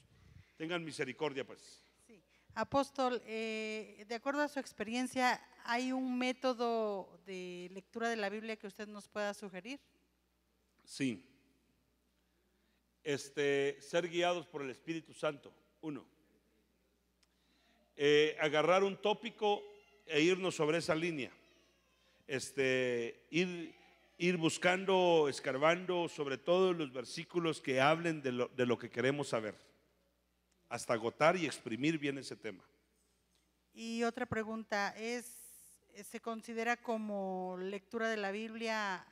Tengan misericordia, pues. Sí. Apóstol, eh, de acuerdo a su experiencia, ¿hay un método de lectura de la Biblia que usted nos pueda sugerir? Sí. Este, ser guiados por el Espíritu Santo, uno. Eh, agarrar un tópico e irnos sobre esa línea este, ir, ir buscando, escarbando sobre todo los versículos que hablen de lo, que queremos saber, hasta agotar y exprimir bien ese tema. Y otra pregunta, ¿es, ¿se considera como lectura de la Biblia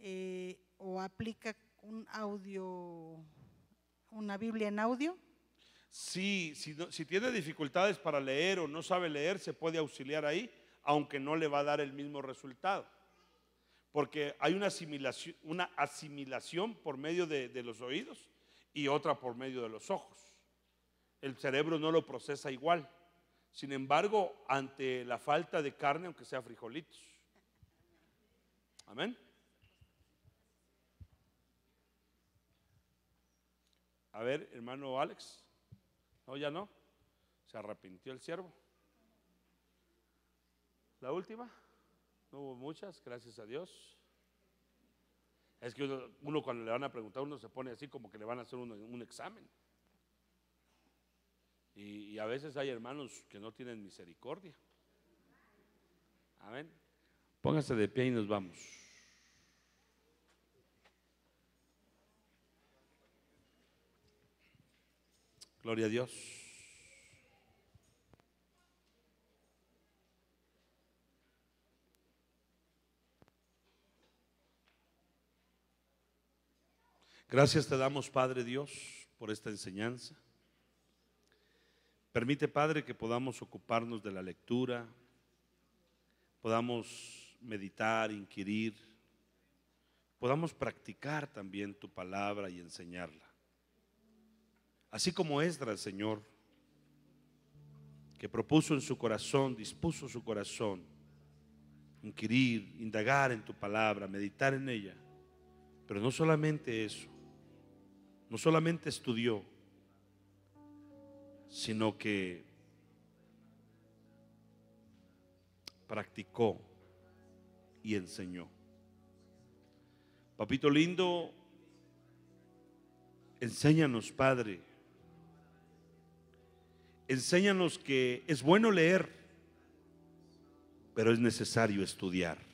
eh, o aplica un audio, una Biblia en audio? Sí, si tiene dificultades para leer o no sabe leer, se puede auxiliar ahí aunque no le va a dar el mismo resultado. Porque hay una asimilación, una asimilación por medio de, de los oídos y otra por medio de los ojos. El cerebro no lo procesa igual. Sin embargo, ante la falta de carne, aunque sea frijolitos. Amén. A ver, hermano Alex. No, ya no. Se arrepintió el siervo. La última, no hubo muchas, gracias a Dios. Es que uno, cuando le van a preguntar, uno se pone así como que le van a hacer un examen. Y, y, a veces hay hermanos que no tienen misericordia. Amén. Póngase de pie y nos vamos. Gloria a Dios. Gracias te damos, Padre Dios, por esta enseñanza. Permite, Padre, que podamos ocuparnos de la lectura, podamos meditar, inquirir, podamos practicar también tu palabra y enseñarla. Así como Esdras, Señor, que propuso en su corazón, dispuso su corazón, inquirir, indagar en tu palabra, meditar en ella. Pero no solamente eso, no solamente estudió, sino que practicó y enseñó. Papito lindo, enséñanos, Padre. Enséñanos que es bueno leer, pero es necesario estudiar.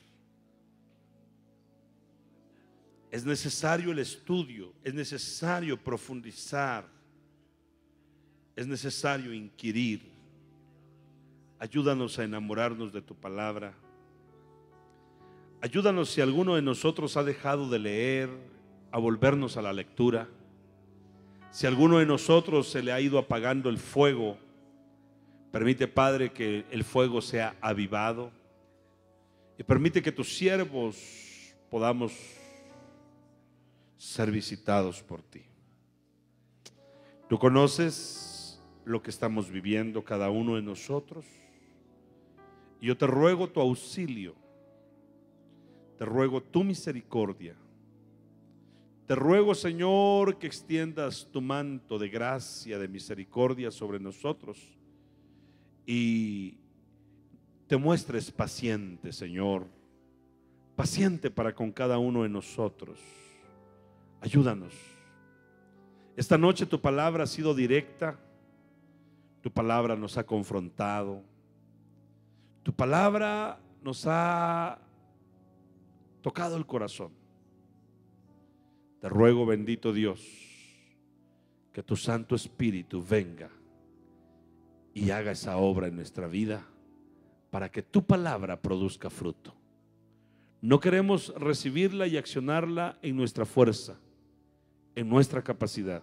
Es necesario el estudio, es necesario profundizar, es necesario inquirir. Ayúdanos a enamorarnos de tu palabra. Ayúdanos si alguno de nosotros ha dejado de leer, a volvernos a la lectura. Si alguno de nosotros se le ha ido apagando el fuego, permite, Padre, que el fuego sea avivado. Y permite que tus siervos podamos ser visitados por ti. Tú conoces lo que estamos viviendo cada uno de nosotros. Yo te ruego tu auxilio, te ruego tu misericordia. Te ruego, Señor, que extiendas tu manto de gracia, de misericordia sobre nosotros y te muestres paciente, Señor, paciente para con cada uno de nosotros. Ayúdanos. Esta noche tu palabra ha sido directa, tu palabra nos ha confrontado, tu palabra nos ha tocado el corazón. Te ruego, bendito Dios, que tu Santo Espíritu venga y haga esa obra en nuestra vida para que tu palabra produzca fruto. No queremos recibirla y accionarla en nuestra fuerza en nuestra capacidad.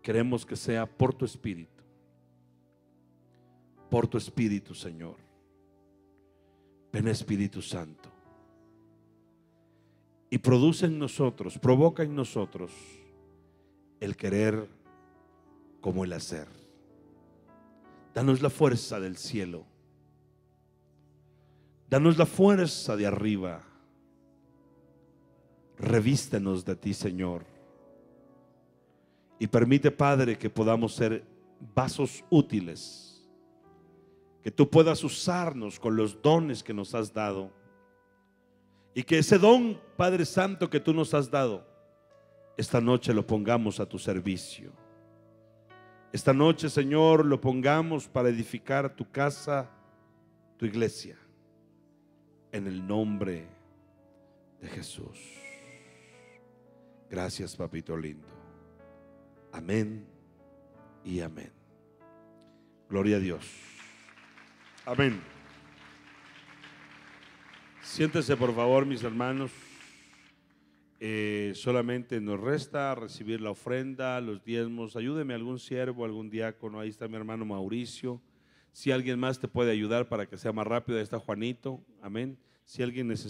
Queremos que sea por tu espíritu. Por tu espíritu, Señor. Ven Espíritu Santo. Y produce en nosotros, provoca en nosotros el querer como el hacer. Danos la fuerza del cielo. Danos la fuerza de arriba. Revístenos de ti, Señor. Y permite, Padre, que podamos ser vasos útiles. Que tú puedas usarnos con los dones que nos has dado. Y que ese don, Padre Santo, que tú nos has dado, esta noche lo pongamos a tu servicio. Esta noche, Señor, lo pongamos para edificar tu casa, tu iglesia. En el nombre de Jesús. Gracias, papito lindo. Amén y amén. Gloria a Dios. Amén. Siéntese por favor, mis hermanos. Eh, solamente nos resta recibir la ofrenda, los diezmos. Ayúdeme algún siervo, algún diácono. Ahí está mi hermano Mauricio. Si alguien más te puede ayudar para que sea más rápido, ahí está Juanito. Amén. Si alguien necesita.